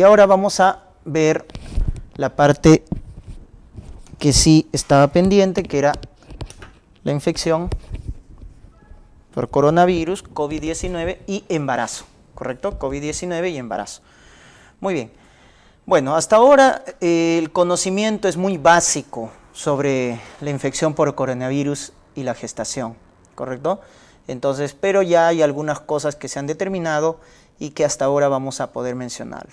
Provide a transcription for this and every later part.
Y ahora vamos a ver la parte que sí estaba pendiente, que era la infección por coronavirus, COVID-19 y embarazo, ¿correcto? COVID-19 y embarazo. Muy bien. Bueno, hasta ahora eh, el conocimiento es muy básico sobre la infección por coronavirus y la gestación, ¿correcto? Entonces, pero ya hay algunas cosas que se han determinado y que hasta ahora vamos a poder mencionar.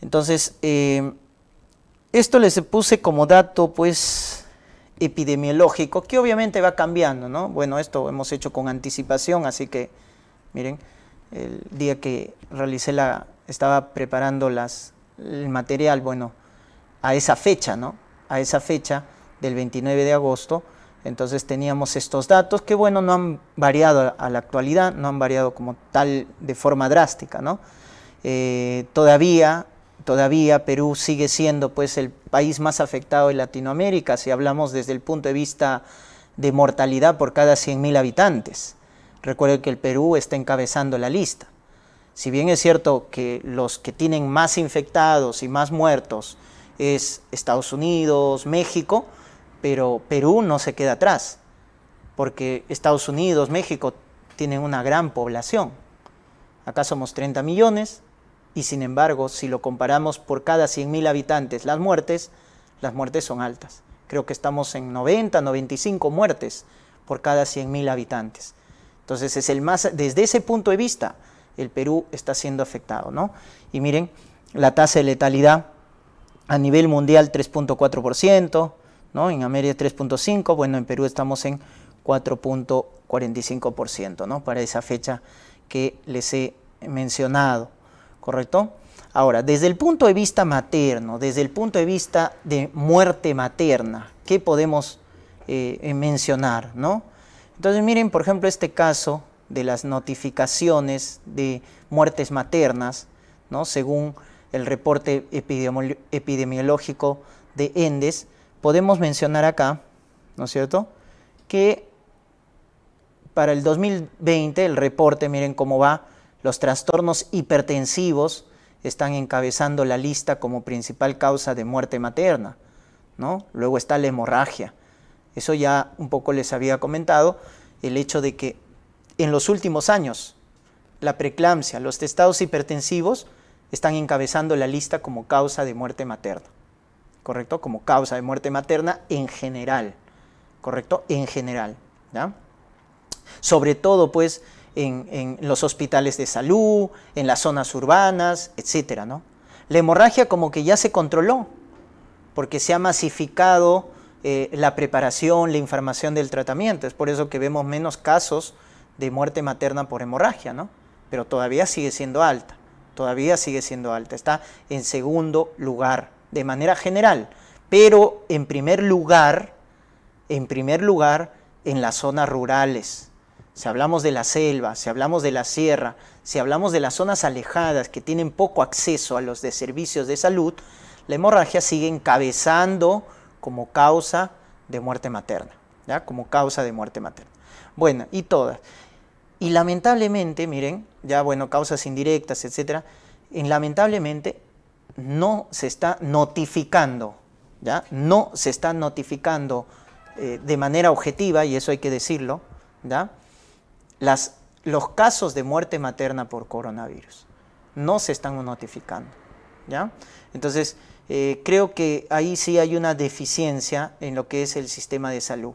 Entonces, eh, esto les puse como dato, pues, epidemiológico, que obviamente va cambiando, ¿no? Bueno, esto hemos hecho con anticipación, así que, miren, el día que realicé la, estaba preparando el material, bueno, a esa fecha, ¿no? A esa fecha del 29 de agosto, entonces teníamos estos datos que, bueno, no han variado a la actualidad, no han variado como tal de forma drástica, ¿no? Eh, todavía todavía Perú sigue siendo pues el país más afectado de Latinoamérica, si hablamos desde el punto de vista de mortalidad por cada 100.000 habitantes. Recuerden que el Perú está encabezando la lista. Si bien es cierto que los que tienen más infectados y más muertos es Estados Unidos, México, pero Perú no se queda atrás, porque Estados Unidos, México tienen una gran población. Acá somos 30 millones, y sin embargo, si lo comparamos por cada 100.000 habitantes, las muertes, las muertes son altas. Creo que estamos en 90, 95 muertes por cada 100.000 habitantes. Entonces, es el más, desde ese punto de vista, el Perú está siendo afectado. ¿no? Y miren, la tasa de letalidad a nivel mundial 3.4%, ¿no? en América 3.5%, bueno, en Perú estamos en 4.45% ¿no? para esa fecha que les he mencionado. ¿correcto? Ahora, desde el punto de vista materno, desde el punto de vista de muerte materna, ¿qué podemos eh, mencionar? ¿no? Entonces, miren, por ejemplo, este caso de las notificaciones de muertes maternas, ¿no? según el reporte epidemiológico de ENDES, podemos mencionar acá, ¿no es cierto?, que para el 2020 el reporte, miren cómo va, los trastornos hipertensivos están encabezando la lista como principal causa de muerte materna. ¿no? Luego está la hemorragia. Eso ya un poco les había comentado, el hecho de que en los últimos años la preeclampsia, los estados hipertensivos están encabezando la lista como causa de muerte materna. ¿Correcto? Como causa de muerte materna en general. ¿Correcto? En general. Sobre todo, pues, en, los hospitales de salud, en las zonas urbanas, etc. ¿no? La hemorragia como que ya se controló, porque se ha masificado eh, la preparación, la información del tratamiento. Es por eso que vemos menos casos de muerte materna por hemorragia, ¿no? pero todavía sigue siendo alta, todavía sigue siendo alta, está en segundo lugar de manera general, pero en primer lugar, en primer lugar en las zonas rurales, si hablamos de la selva, si hablamos de la sierra, si hablamos de las zonas alejadas que tienen poco acceso a los de servicios de salud, la hemorragia sigue encabezando como causa de muerte materna, ¿ya? Como causa de muerte materna. Bueno, y todas. Y lamentablemente, miren, ya bueno, causas indirectas, etcétera, lamentablemente no se está notificando, ¿ya? No se está notificando eh, de manera objetiva, y eso hay que decirlo, ¿ya? los casos de muerte materna por coronavirus. No se están notificando. ¿ya? Entonces, eh, creo que ahí sí hay una deficiencia en lo que es el sistema de salud.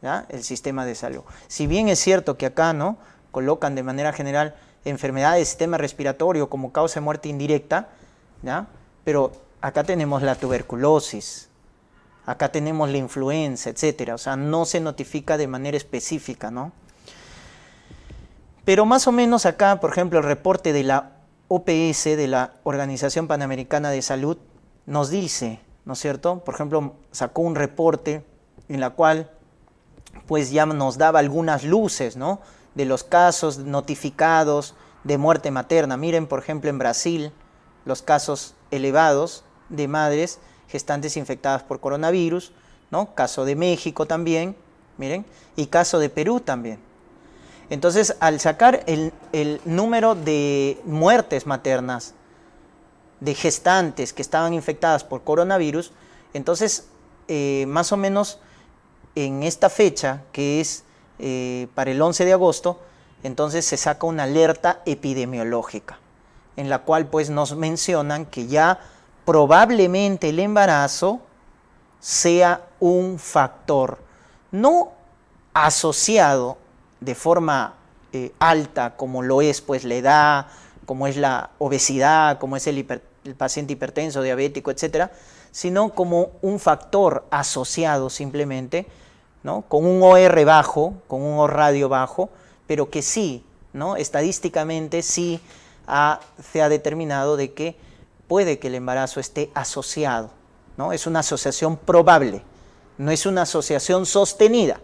¿ya? El sistema de salud. Si bien es cierto que acá no colocan de manera general enfermedades del sistema respiratorio como causa de muerte indirecta, ¿ya? pero acá tenemos la tuberculosis, acá tenemos la influenza, etcétera. O sea, no se notifica de manera específica, ¿no? Pero más o menos acá, por ejemplo, el reporte de la OPS, de la Organización Panamericana de Salud, nos dice, ¿no es cierto? Por ejemplo, sacó un reporte en la cual pues ya nos daba algunas luces, ¿no? De los casos notificados de muerte materna. Miren, por ejemplo, en Brasil, los casos elevados de madres gestantes infectadas por coronavirus, ¿no? Caso de México también, miren, y caso de Perú también. Entonces, al sacar el, número de muertes maternas de gestantes que estaban infectadas por coronavirus, entonces, eh, más o menos en esta fecha, que es eh, para el 11 de agosto, entonces se saca una alerta epidemiológica, en la cual pues nos mencionan que ya probablemente el embarazo sea un factor no asociado de forma eh, alta, como lo es pues la edad, como es la obesidad, como es el, paciente hipertenso, diabético, etc., sino como un factor asociado simplemente, ¿no? con un OR bajo, con un O radio bajo, pero que sí, ¿no? estadísticamente sí se ha determinado de que puede que el embarazo esté asociado. ¿no? Es una asociación probable, no es una asociación sostenida.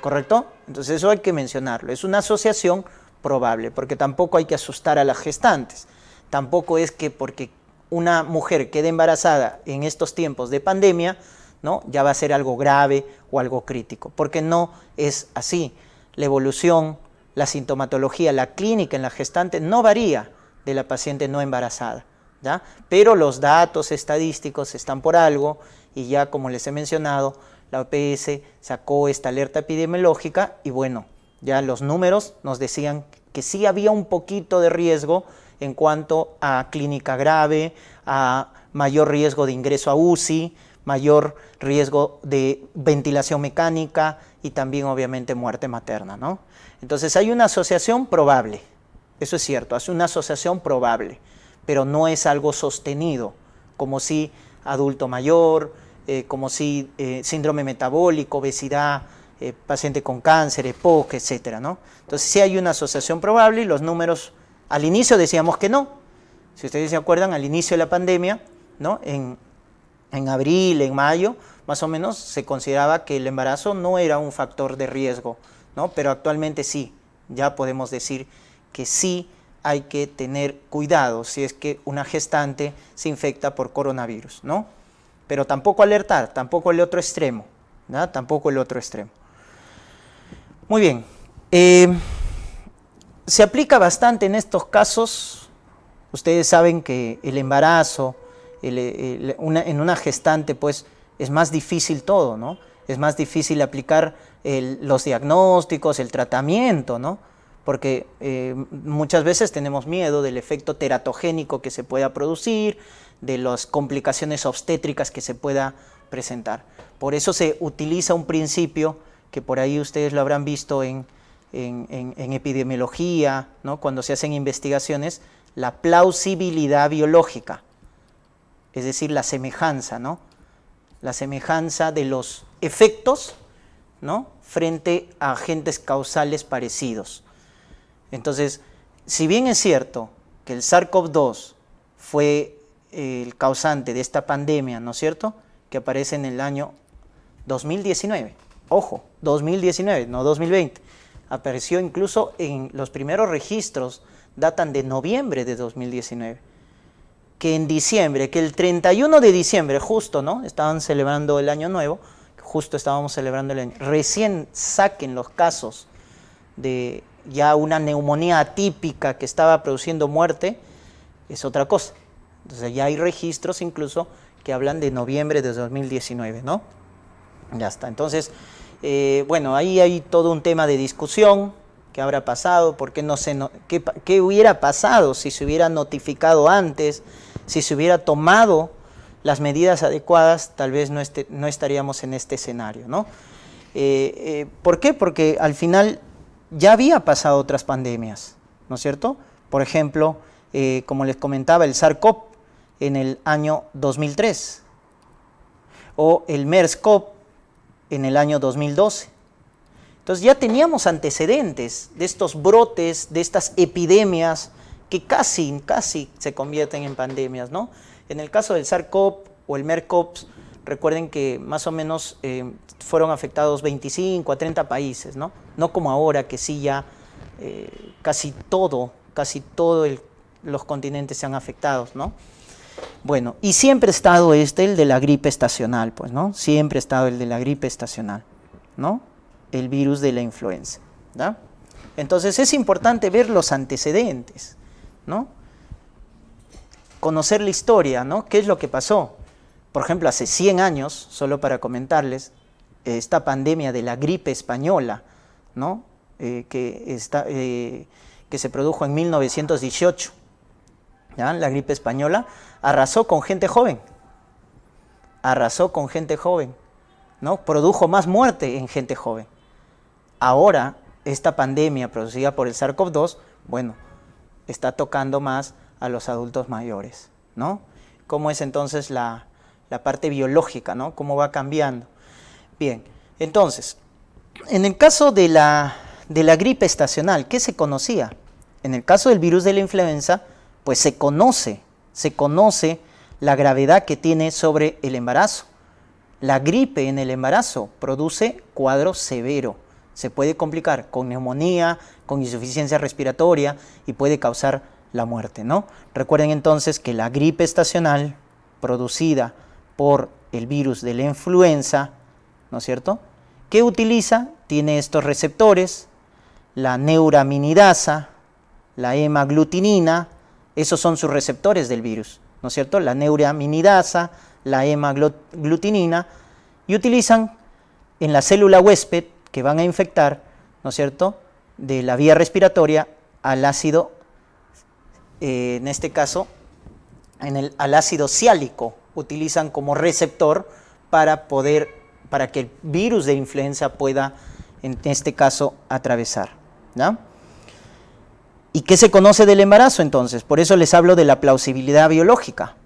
¿correcto? Entonces eso hay que mencionarlo. Es una asociación probable, porque tampoco hay que asustar a las gestantes. Tampoco es que porque una mujer quede embarazada en estos tiempos de pandemia, ¿no? ya va a ser algo grave o algo crítico, porque no es así. La evolución, la sintomatología, la clínica en la gestante no varía de la paciente no embarazada, pero los datos estadísticos están por algo y ya como les he mencionado, la OPS sacó esta alerta epidemiológica y bueno, ya los números nos decían que sí había un poquito de riesgo en cuanto a clínica grave, a mayor riesgo de ingreso a UCI, mayor riesgo de ventilación mecánica y también obviamente muerte materna, ¿no? Entonces hay una asociación probable, eso es cierto, hace una asociación probable, pero no es algo sostenido, como si adulto mayor, eh, como si, eh, síndrome metabólico, obesidad, eh, paciente con cáncer, EPOC, etc. ¿no? Entonces sí hay una asociación probable y los números, al inicio decíamos que no. Si ustedes se acuerdan, al inicio de la pandemia, ¿no? en, en abril, en mayo, más o menos se consideraba que el embarazo no era un factor de riesgo, ¿no? pero actualmente sí, ya podemos decir que sí hay que tener cuidado si es que una gestante se infecta por coronavirus, ¿no? pero tampoco alertar, tampoco el otro extremo, ¿no? tampoco el otro extremo. Muy bien, eh, se aplica bastante en estos casos, ustedes saben que el embarazo, en una gestante pues es más difícil todo, ¿no? Es más difícil aplicar los diagnósticos, el tratamiento, ¿no? porque eh, muchas veces tenemos miedo del efecto teratogénico que se pueda producir, de las complicaciones obstétricas que se pueda presentar. Por eso se utiliza un principio que por ahí ustedes lo habrán visto en, epidemiología, ¿no? cuando se hacen investigaciones, la plausibilidad biológica, es decir, la semejanza, ¿no? la semejanza de los efectos ¿no? frente a agentes causales parecidos. Entonces, si bien es cierto que el SARS-CoV-2 fue el causante de esta pandemia, ¿no es cierto?, que aparece en el año 2019. Ojo, 2019, no 2020. Apareció incluso en los primeros registros, datan de noviembre de 2019 que en diciembre, que el 31 de diciembre, justo, ¿no? Estaban celebrando el año nuevo, justo estábamos celebrando el año. Recién saquen los casos de ya una neumonía atípica que estaba produciendo muerte, es otra cosa. Entonces ya hay registros incluso que hablan de noviembre de 2019, ¿no? Ya está. Entonces, eh, bueno, ahí hay todo un tema de discusión. ¿Qué habrá pasado? ¿Por qué no se qué, hubiera pasado si se hubiera notificado antes? Si se hubiera tomado las medidas adecuadas, tal vez no, este, no estaríamos en este escenario, ¿no? Eh, eh, ¿Por qué? Porque al final ya había pasado otras pandemias, ¿no es cierto? Por ejemplo, como les comentaba, el SARS-CoV en el año 2003 o el mers MERS-COP en el año 2012. Entonces ya teníamos antecedentes de estos brotes, de estas epidemias que casi, casi se convierten en pandemias, ¿no? En el caso del SARS-CoV o el mers recuerden que más o menos eh, fueron afectados 25 a 30 países, ¿no? No como ahora que sí ya eh, casi todo, casi todo los continentes se han afectado, ¿no? Bueno, y siempre ha estado este, el de la gripe estacional, pues, ¿no? Siempre ha estado el de la gripe estacional, ¿no? El virus de la influenza, ¿da? Entonces es importante ver los antecedentes, ¿no? Conocer la historia, ¿no? ¿Qué es lo que pasó? Por ejemplo, hace 100 años, solo para comentarles, esta pandemia de la gripe española, ¿no? Eh, que, eh, que se produjo en 1918, ¿ya? La gripe española arrasó con gente joven. Arrasó con gente joven, ¿no? Produjo más muerte en gente joven. Ahora, esta pandemia producida por el SARS-CoV-2, bueno, está tocando más a los adultos mayores, ¿no? ¿Cómo es entonces la, parte biológica, ¿no? ¿Cómo va cambiando? Bien, entonces, en el caso de la, de la gripe estacional, ¿qué se conocía? En el caso del virus de la influenza, pues se conoce se conoce la gravedad que tiene sobre el embarazo. La gripe en el embarazo produce cuadro severo. Se puede complicar con neumonía, con insuficiencia respiratoria y puede causar la muerte, ¿no? Recuerden entonces que la gripe estacional producida por el virus de la influenza, ¿no es cierto? ¿qué utiliza, tiene estos receptores, la neuraminidasa, la hemaglutinina, esos son sus receptores del virus, ¿no es cierto? La neuraminidasa, la hemaglutinina, y utilizan en la célula huésped que van a infectar, ¿no es cierto?, de la vía respiratoria al ácido, eh, en este caso, al ácido ciálico, utilizan como receptor para poder, para que el virus de influenza pueda, en este caso, atravesar. ¿no? ¿Y qué se conoce del embarazo entonces? Por eso les hablo de la plausibilidad biológica,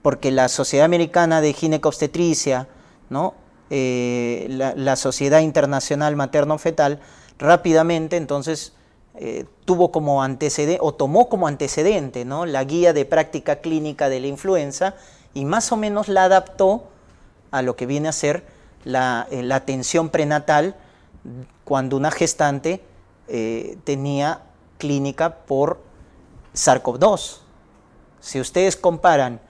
porque la Sociedad Americana de Ginecobstetricia, ¿no? Eh, la, Sociedad Internacional Materno-Fetal, rápidamente entonces eh, tuvo como antecedente, o tomó como antecedente, ¿no? la guía de práctica clínica de la influenza y más o menos la adaptó a lo que viene a ser la, eh, la atención prenatal cuando una gestante tenía clínica por sars cov 2 Si ustedes comparan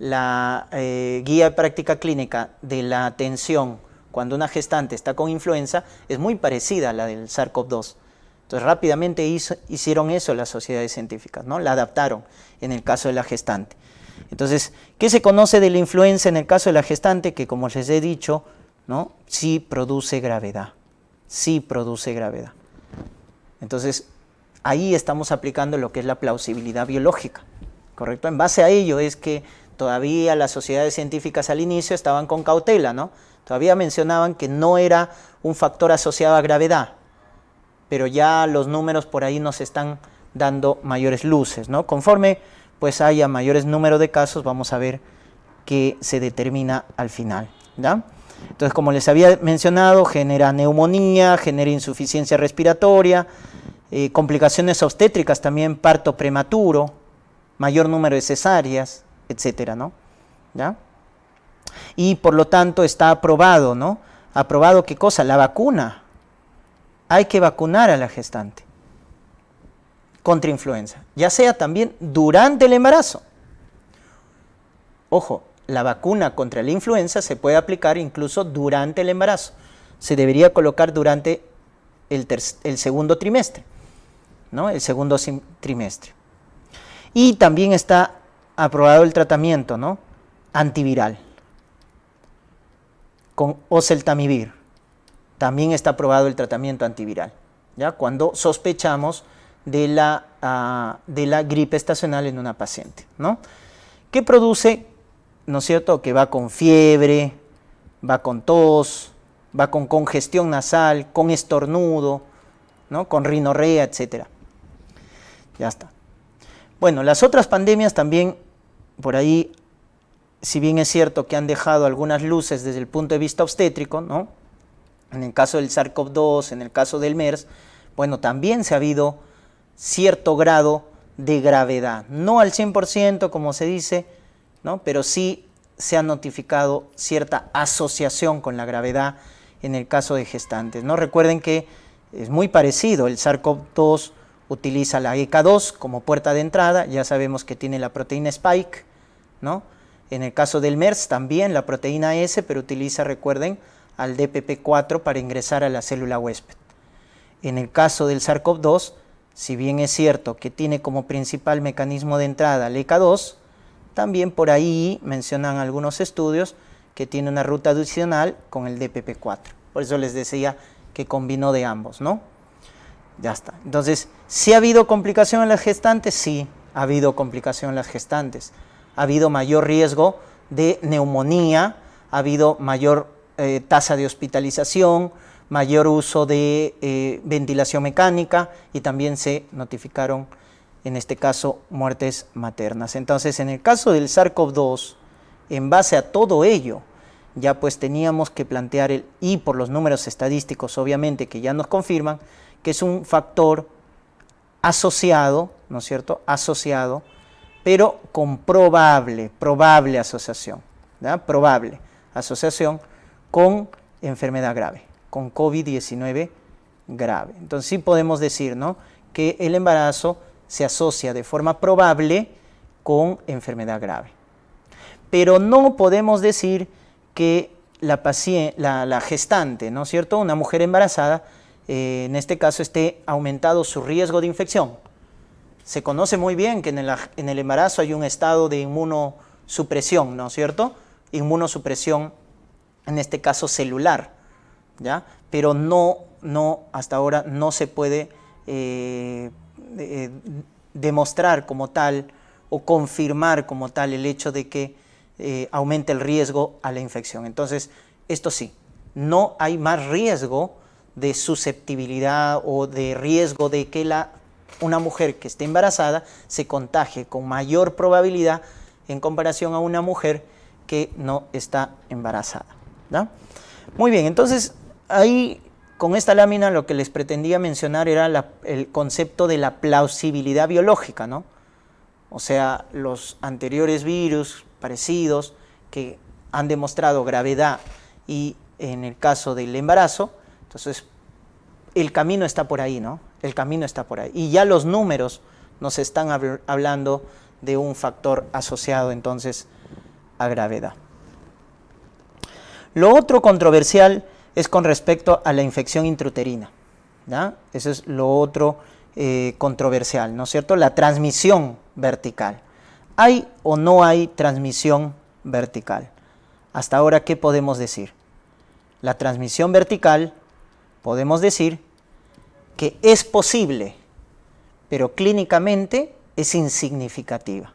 la eh, guía de práctica clínica de la atención cuando una gestante está con influenza, es muy parecida a la del cov 2 Entonces rápidamente hicieron eso las sociedades científicas, ¿no? la adaptaron en el caso de la gestante. Entonces, ¿qué se conoce de la influenza en el caso de la gestante? Que como les he dicho, ¿no? sí produce gravedad, sí produce gravedad. Entonces, ahí estamos aplicando lo que es la plausibilidad biológica, ¿correcto? En base a ello es que todavía las sociedades científicas al inicio estaban con cautela, ¿no? Todavía mencionaban que no era un factor asociado a gravedad, pero ya los números por ahí nos están dando mayores luces, ¿no? Conforme pues haya mayores números de casos, vamos a ver qué se determina al final, ¿ya? Entonces, como les había mencionado, genera neumonía, genera insuficiencia respiratoria, eh, complicaciones obstétricas también, parto prematuro, mayor número de cesáreas, etcétera, ¿no? ¿Ya? Y por lo tanto está aprobado, ¿no? Aprobado qué cosa? La vacuna. Hay que vacunar a la gestante contra influenza, ya sea también durante el embarazo. Ojo, la vacuna contra la influenza se puede aplicar incluso durante el embarazo. Se debería colocar durante el, el segundo trimestre el segundo trimestre. Y también está aprobado el tratamiento ¿no? antiviral con oseltamivir. También está aprobado el tratamiento antiviral, ¿ya? cuando sospechamos de la, ah, de la gripe estacional en una paciente, ¿no? que produce, ¿no es cierto?, que va con fiebre, va con tos, va con congestión nasal, con estornudo, ¿no? con rinorrea, etcétera. Ya está. Bueno, las otras pandemias también, por ahí, si bien es cierto que han dejado algunas luces desde el punto de vista obstétrico, ¿no? En el caso del SARS-CoV-2, en el caso del MERS, bueno, también se ha habido cierto grado de gravedad. No al 100%, como se dice, ¿no? Pero sí se ha notificado cierta asociación con la gravedad en el caso de gestantes. ¿no? Recuerden que es muy parecido el SARS-CoV-2 utiliza la ECA2 como puerta de entrada, ya sabemos que tiene la proteína spike, ¿no? En el caso del MERS también la proteína S, pero utiliza, recuerden, al DPP4 para ingresar a la célula huésped. En el caso del SARS-CoV-2, si bien es cierto que tiene como principal mecanismo de entrada la ECA2, también por ahí mencionan algunos estudios que tiene una ruta adicional con el DPP4. Por eso les decía que combinó de ambos, ¿no? Ya está. Entonces, ¿sí ha habido complicación en las gestantes? Sí, ha habido complicación en las gestantes. Ha habido mayor riesgo de neumonía, ha habido mayor eh, tasa de hospitalización, mayor uso de eh, ventilación mecánica y también se notificaron, en este caso, muertes maternas. Entonces, en el caso del SARS-CoV-2, en base a todo ello, ya pues teníamos que plantear el, y por los números estadísticos obviamente que ya nos confirman, que es un factor asociado, ¿no es cierto? Asociado, pero con probable, probable asociación, Probable asociación con enfermedad grave, con COVID-19 grave. Entonces sí podemos decir, ¿no? Que el embarazo se asocia de forma probable con enfermedad grave. Pero no podemos decir que la, paciente, la gestante, ¿no es cierto? Una mujer embarazada eh, en este caso esté aumentado su riesgo de infección. Se conoce muy bien que en el, embarazo hay un estado de inmunosupresión, ¿no es cierto? Inmunosupresión, en este caso celular, ¿ya? Pero no, no, hasta ahora no se puede eh, eh, demostrar como tal o confirmar como tal el hecho de que aumente el riesgo a la infección. Entonces, esto sí, no hay más riesgo de susceptibilidad o de riesgo de que la, una mujer que esté embarazada se contagie con mayor probabilidad en comparación a una mujer que no está embarazada. Muy bien, entonces ahí con esta lámina lo que les pretendía mencionar era el concepto de la plausibilidad biológica, ¿no? O sea, los anteriores virus parecidos que han demostrado gravedad y en el caso del embarazo, entonces el camino está por ahí, ¿no? El camino está por ahí. Y ya los números nos están hablando de un factor asociado entonces a gravedad. Lo otro controversial es con respecto a la infección intruterina. ¿ya? Eso es lo otro eh, controversial, ¿no es cierto? La transmisión vertical. ¿Hay o no hay transmisión vertical? Hasta ahora, ¿qué podemos decir? La transmisión vertical, podemos decir que es posible, pero clínicamente es insignificativa.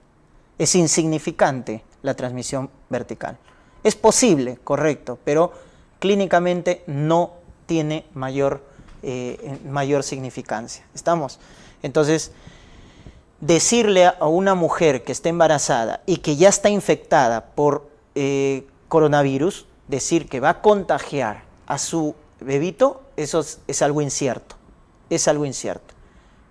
Es insignificante la transmisión vertical. Es posible, correcto, pero clínicamente no tiene mayor, eh, mayor significancia. ¿Estamos? Entonces, decirle a una mujer que está embarazada y que ya está infectada por eh, coronavirus, decir que va a contagiar a su bebito, eso es algo incierto es algo incierto.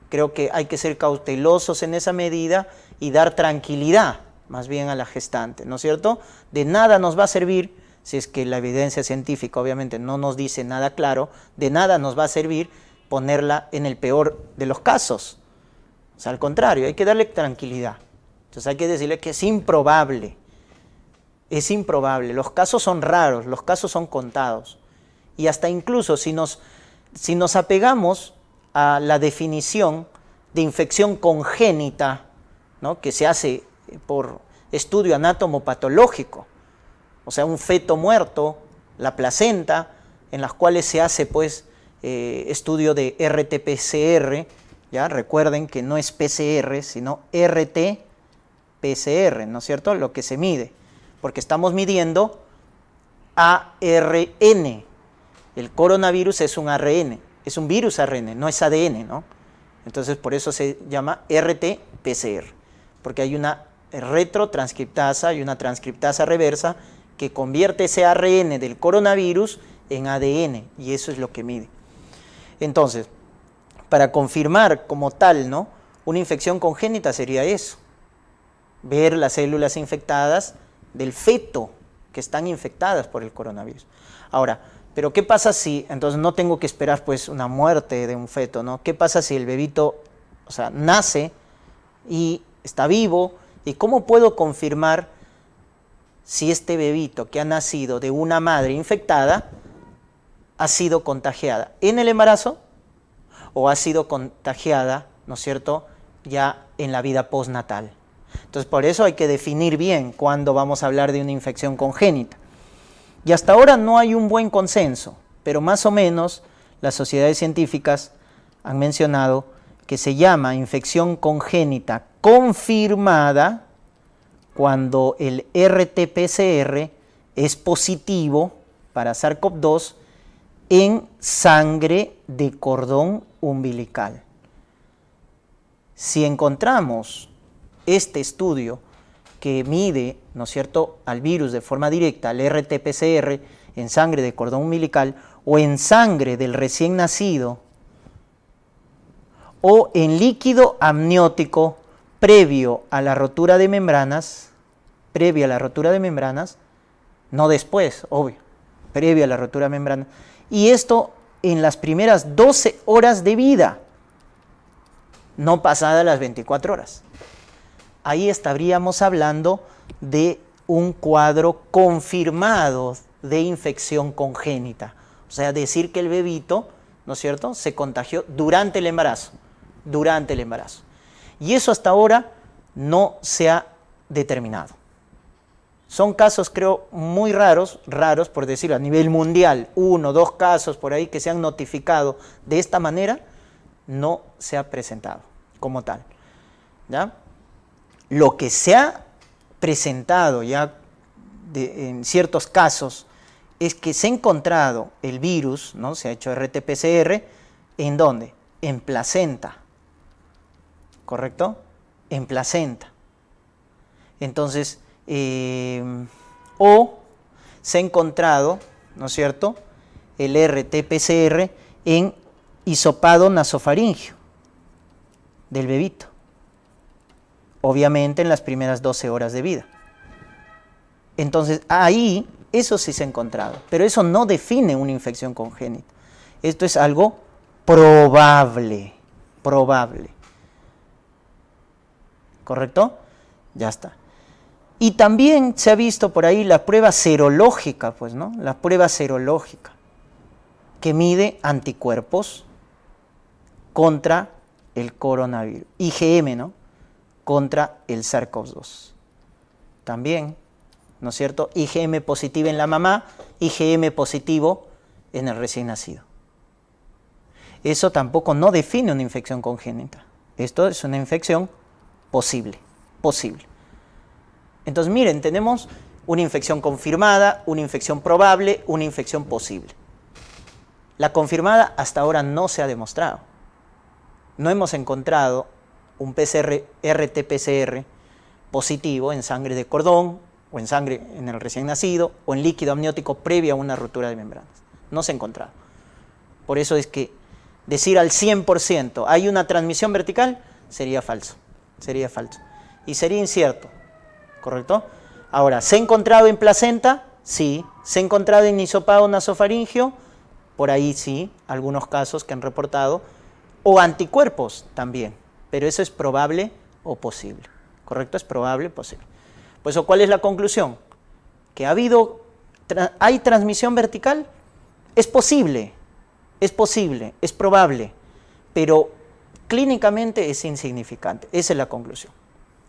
Creo que hay que ser cautelosos en esa medida y dar tranquilidad más bien a la gestante, ¿no es cierto? De nada nos va a servir, si es que la evidencia científica obviamente no nos dice nada claro, de nada nos va a servir ponerla en el peor de los casos. O sea, al contrario, hay que darle tranquilidad. Entonces hay que decirle que es improbable, es improbable. Los casos son raros, los casos son contados. Y hasta incluso si nos, si nos apegamos a la definición de infección congénita ¿no? que se hace por estudio anatomopatológico, o sea, un feto muerto, la placenta, en las cuales se hace pues eh, estudio de RT-PCR, ya recuerden que no es PCR, sino RT-PCR, ¿no es cierto? Lo que se mide, porque estamos midiendo ARN, el coronavirus es un ARN es un virus ARN, no es ADN, ¿no? Entonces por eso se llama RT-PCR, porque hay una retrotranscriptasa y una transcriptasa reversa que convierte ese ARN del coronavirus en ADN y eso es lo que mide. Entonces, para confirmar como tal, ¿no? Una infección congénita sería eso. Ver las células infectadas del feto que están infectadas por el coronavirus. Ahora, pero ¿qué pasa si, entonces no tengo que esperar pues una muerte de un feto, ¿no? ¿Qué pasa si el bebito, o sea, nace y está vivo? ¿Y cómo puedo confirmar si este bebito que ha nacido de una madre infectada ha sido contagiada en el embarazo o ha sido contagiada, ¿no es cierto?, ya en la vida postnatal. Entonces, por eso hay que definir bien cuando vamos a hablar de una infección congénita. Y hasta ahora no hay un buen consenso, pero más o menos las sociedades científicas han mencionado que se llama infección congénita confirmada cuando el RT-PCR es positivo para SARS-CoV-2 en sangre de cordón umbilical. Si encontramos este estudio que mide ¿no es cierto?, al virus de forma directa, al RT-PCR en sangre de cordón umbilical o en sangre del recién nacido o en líquido amniótico previo a la rotura de membranas, previa a la rotura de membranas, no después, obvio, previa a la rotura de membranas, y esto en las primeras 12 horas de vida, no pasadas las 24 horas. Ahí estaríamos hablando de un cuadro confirmado de infección congénita. O sea, decir que el bebito, ¿no es cierto?, se contagió durante el embarazo, durante el embarazo. Y eso hasta ahora no se ha determinado. Son casos, creo, muy raros, raros por decirlo, a nivel mundial, uno, dos casos por ahí que se han notificado de esta manera, no se ha presentado como tal. ¿ya? Lo que se ha presentado ya en ciertos casos es que se ha encontrado el virus, ¿no? se ha hecho RT-PCR, ¿en dónde? En placenta, ¿correcto? En placenta. Entonces, em, o se ha encontrado, ¿no es cierto?, el RT-PCR en hisopado nasofaringio del bebito obviamente en las primeras 12 horas de vida. Entonces, ahí eso sí se ha encontrado, pero eso no define una infección congénita. Esto es algo probable, probable. ¿Correcto? Ya está. Y también se ha visto por ahí la prueba serológica, pues, ¿no? La prueba serológica, que mide anticuerpos contra el coronavirus. IgM, ¿no? contra el sars 2 También, ¿no es cierto? IgM positiva en la mamá, IgM positivo en el recién nacido. Eso tampoco no define una infección congénita. Esto es una infección posible, posible. Entonces, miren, tenemos una infección confirmada, una infección probable, una infección posible. La confirmada hasta ahora no se ha demostrado. No hemos encontrado un PCR, RT-PCR positivo en sangre de cordón o en sangre en el recién nacido o en líquido amniótico previo a una ruptura de membranas. No se ha encontrado. Por eso es que decir al 100% hay una transmisión vertical sería falso, sería falso y sería incierto, ¿correcto? Ahora, ¿se ha encontrado en placenta? Sí. ¿Se ha encontrado en isopado nasofaringio? Por ahí sí, algunos casos que han reportado. O anticuerpos también pero eso es probable o posible. ¿Correcto? Es probable, posible. Pues, ¿cuál es la conclusión? Que ha habido, hay transmisión vertical, es posible, es posible, es probable, pero clínicamente es insignificante. Esa es la conclusión.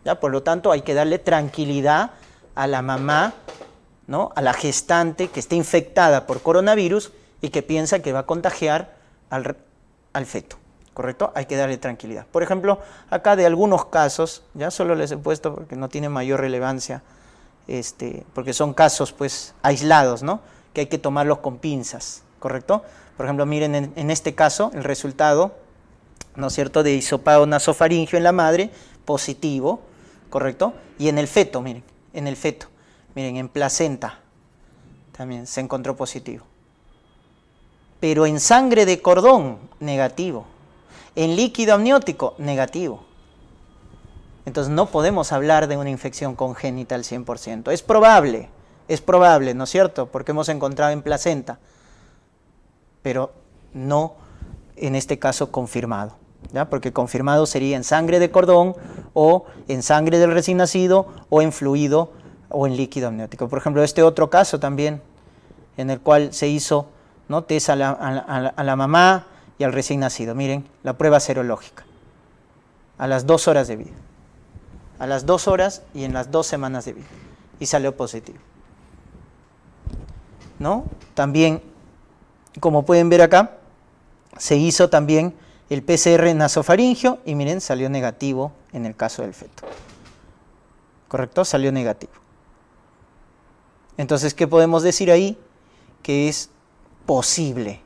¿ya? Por lo tanto, hay que darle tranquilidad a la mamá, ¿no? a la gestante que está infectada por coronavirus y que piensa que va a contagiar al feto. ¿correcto? Hay que darle tranquilidad. Por ejemplo, acá de algunos casos, ya solo les he puesto porque no tiene mayor relevancia, este, porque son casos pues aislados, ¿no? Que hay que tomarlos con pinzas, ¿correcto? Por ejemplo, miren en, este caso el resultado, ¿no es cierto?, de hisopado nasofaringio en la madre, positivo, ¿correcto? Y en el feto, miren, en el feto, miren, en placenta también se encontró positivo. Pero en sangre de cordón, negativo. En líquido amniótico, negativo. Entonces no podemos hablar de una infección congénita al 100%. Es probable, es probable, ¿no es cierto? Porque hemos encontrado en placenta, pero no en este caso confirmado. ¿ya? Porque confirmado sería en sangre de cordón o en sangre del recién nacido o en fluido o en líquido amniótico. Por ejemplo, este otro caso también, en el cual se hizo ¿no? a la mamá, y al recién nacido. Miren, la prueba serológica. A las dos horas de vida. A las dos horas y en las dos semanas de vida. Y salió positivo. ¿No? También, como pueden ver acá, se hizo también el PCR nasofaringio y miren, salió negativo en el caso del feto. ¿Correcto? Salió negativo. Entonces, ¿qué podemos decir ahí? Que es posible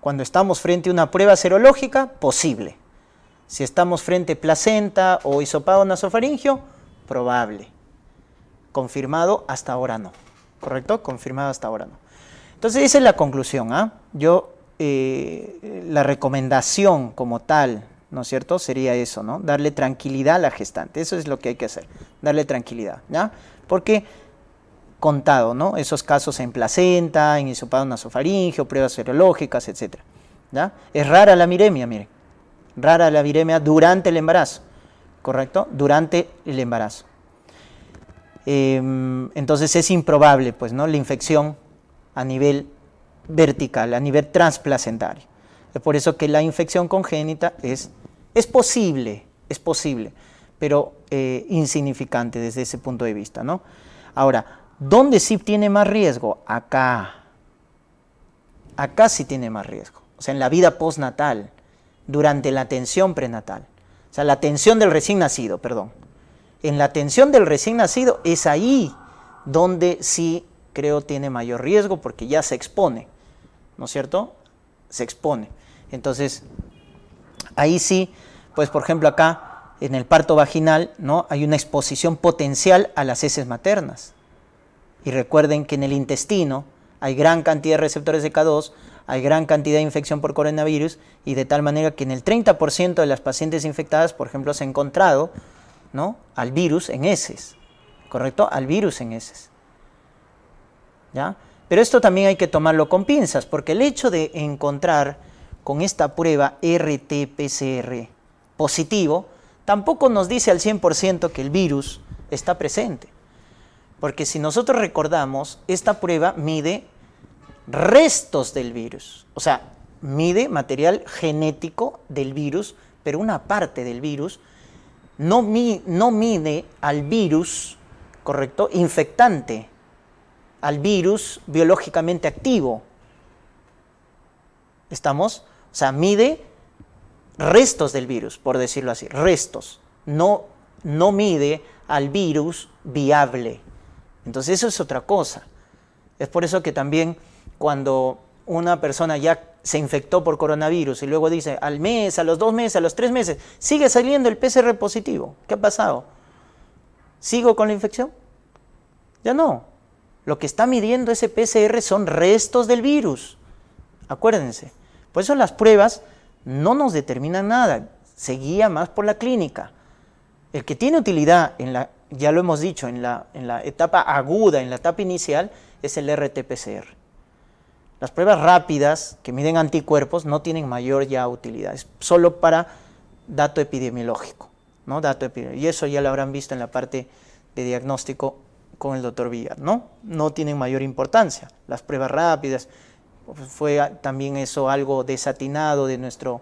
cuando estamos frente a una prueba serológica, posible. Si estamos frente a placenta o hisopado nasofaringio, probable. Confirmado hasta ahora no. ¿Correcto? Confirmado hasta ahora no. Entonces esa es la conclusión. ¿ah? Yo, eh, la recomendación como tal, ¿no es cierto? Sería eso, ¿no? Darle tranquilidad a la gestante. Eso es lo que hay que hacer. Darle tranquilidad, ¿ya? Porque contado, ¿no? Esos casos en placenta, en hisopado nasofaringeo, pruebas serológicas, etc. ¿ya? Es rara la miremia, miren. Rara la miremia durante el embarazo, ¿correcto? Durante el embarazo. Em, entonces es improbable, pues, ¿no? La infección a nivel vertical, a nivel transplacentario. Es por eso que la infección congénita es, es posible, es posible, pero eh, insignificante desde ese punto de vista, ¿no? Ahora, ¿Dónde sí tiene más riesgo? Acá. Acá sí tiene más riesgo. O sea, en la vida postnatal, durante la atención prenatal. O sea, la atención del recién nacido, perdón. En la atención del recién nacido es ahí donde sí creo tiene mayor riesgo porque ya se expone. ¿No es cierto? Se expone. Entonces, ahí sí, pues por ejemplo acá en el parto vaginal, ¿no? Hay una exposición potencial a las heces maternas. Y recuerden que en el intestino hay gran cantidad de receptores de K2, hay gran cantidad de infección por coronavirus y de tal manera que en el 30% de las pacientes infectadas, por ejemplo, se ha encontrado ¿no? al virus en heces, ¿correcto? Al virus en heces. ¿Ya? Pero esto también hay que tomarlo con pinzas, porque el hecho de encontrar con esta prueba RT-PCR positivo, tampoco nos dice al 100% que el virus está presente. Porque si nosotros recordamos, esta prueba mide restos del virus. O sea, mide material genético del virus, pero una parte del virus. No, mide al virus, ¿correcto? Infectante, al virus biológicamente activo. ¿Estamos? O sea, mide restos del virus, por decirlo así, restos. no mide al virus viable. Entonces eso es otra cosa. Es por eso que también cuando una persona ya se infectó por coronavirus y luego dice al mes, a los dos meses, a los tres meses, sigue saliendo el PCR positivo. ¿Qué ha pasado? ¿Sigo con la infección? Ya no. Lo que está midiendo ese PCR son restos del virus. Acuérdense. Por eso las pruebas no nos determinan nada. Se guía más por la clínica. El que tiene utilidad en la ya lo hemos dicho, en la, en la etapa aguda, en la etapa inicial, es el RT-PCR. Las pruebas rápidas que miden anticuerpos no tienen mayor ya utilidad, es solo para dato epidemiológico, ¿no? Dato Y eso ya lo habrán visto en la parte de diagnóstico con el doctor Villar, ¿no? No tienen mayor importancia. Las pruebas rápidas, fue también eso algo desatinado de nuestro,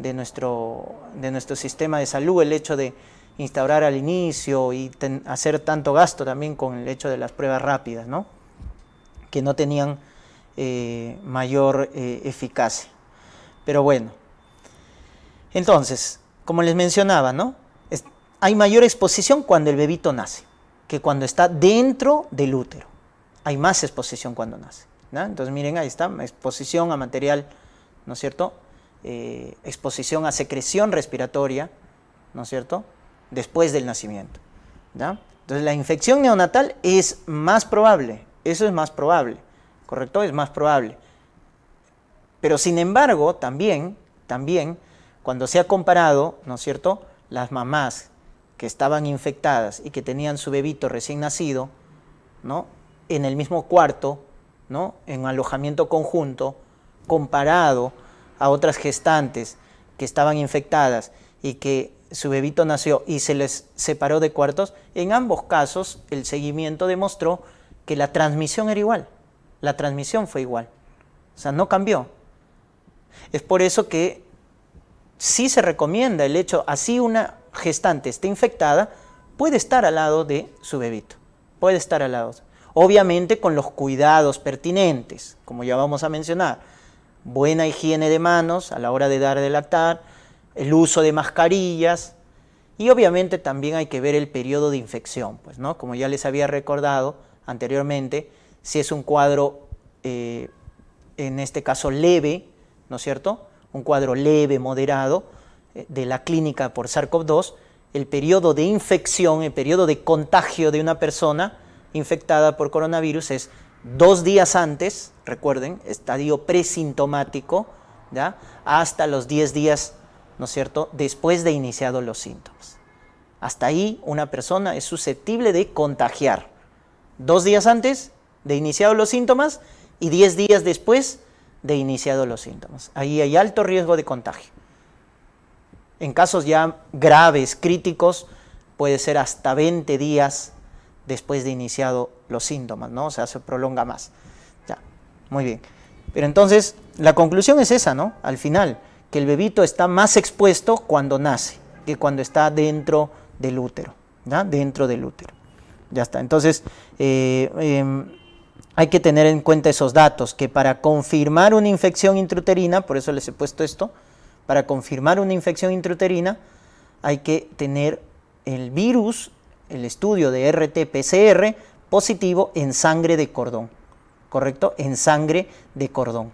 de nuestro, de nuestro sistema de salud, el hecho de instaurar al inicio y hacer tanto gasto también con el hecho de las pruebas rápidas, ¿no? que no tenían eh, mayor eh, eficacia. Pero bueno, entonces, como les mencionaba, ¿no? hay mayor exposición cuando el bebito nace que cuando está dentro del útero. Hay más exposición cuando nace. Entonces, miren, ahí está, exposición a material, ¿no es cierto? Eh, exposición a secreción respiratoria, ¿no es cierto? después del nacimiento. Entonces la infección neonatal es más probable, eso es más probable, ¿correcto? Es más probable. Pero sin embargo, también, también, cuando se ha comparado, ¿no es cierto?, las mamás que estaban infectadas y que tenían su bebito recién nacido, ¿no?, en el mismo cuarto, ¿no?, en alojamiento conjunto, comparado a otras gestantes que estaban infectadas y que su bebito nació y se les separó de cuartos, en ambos casos el seguimiento demostró que la transmisión era igual, la transmisión fue igual, o sea, no cambió. Es por eso que sí se recomienda el hecho, así una gestante esté infectada, puede estar al lado de su bebito, puede estar al lado. Obviamente con los cuidados pertinentes, como ya vamos a mencionar, buena higiene de manos a la hora de dar de lactar, el uso de mascarillas y obviamente también hay que ver el periodo de infección, pues, ¿no? Como ya les había recordado anteriormente, si es un cuadro, eh, en este caso leve, ¿no es cierto? Un cuadro leve, moderado, eh, de la clínica por SARS-CoV-2, el periodo de infección, el periodo de contagio de una persona infectada por coronavirus es dos días antes, recuerden, estadio presintomático, ¿ya? hasta los 10 días ¿no es cierto?, después de iniciados los síntomas. Hasta ahí una persona es susceptible de contagiar. Dos días antes de iniciados los síntomas y diez días después de iniciados los síntomas. Ahí hay alto riesgo de contagio. En casos ya graves, críticos, puede ser hasta 20 días después de iniciado los síntomas, ¿no? O sea, se prolonga más. Ya, muy bien. Pero entonces, la conclusión es esa, ¿no? Al final, que el bebito está más expuesto cuando nace que cuando está dentro del útero, Dentro del útero. Ya está. Entonces, eh, em, hay que tener en cuenta esos datos, que para confirmar una infección intrauterina, por eso les he puesto esto, para confirmar una infección intrauterina hay que tener el virus, el estudio de RT-PCR positivo en sangre de cordón, ¿correcto? En sangre de cordón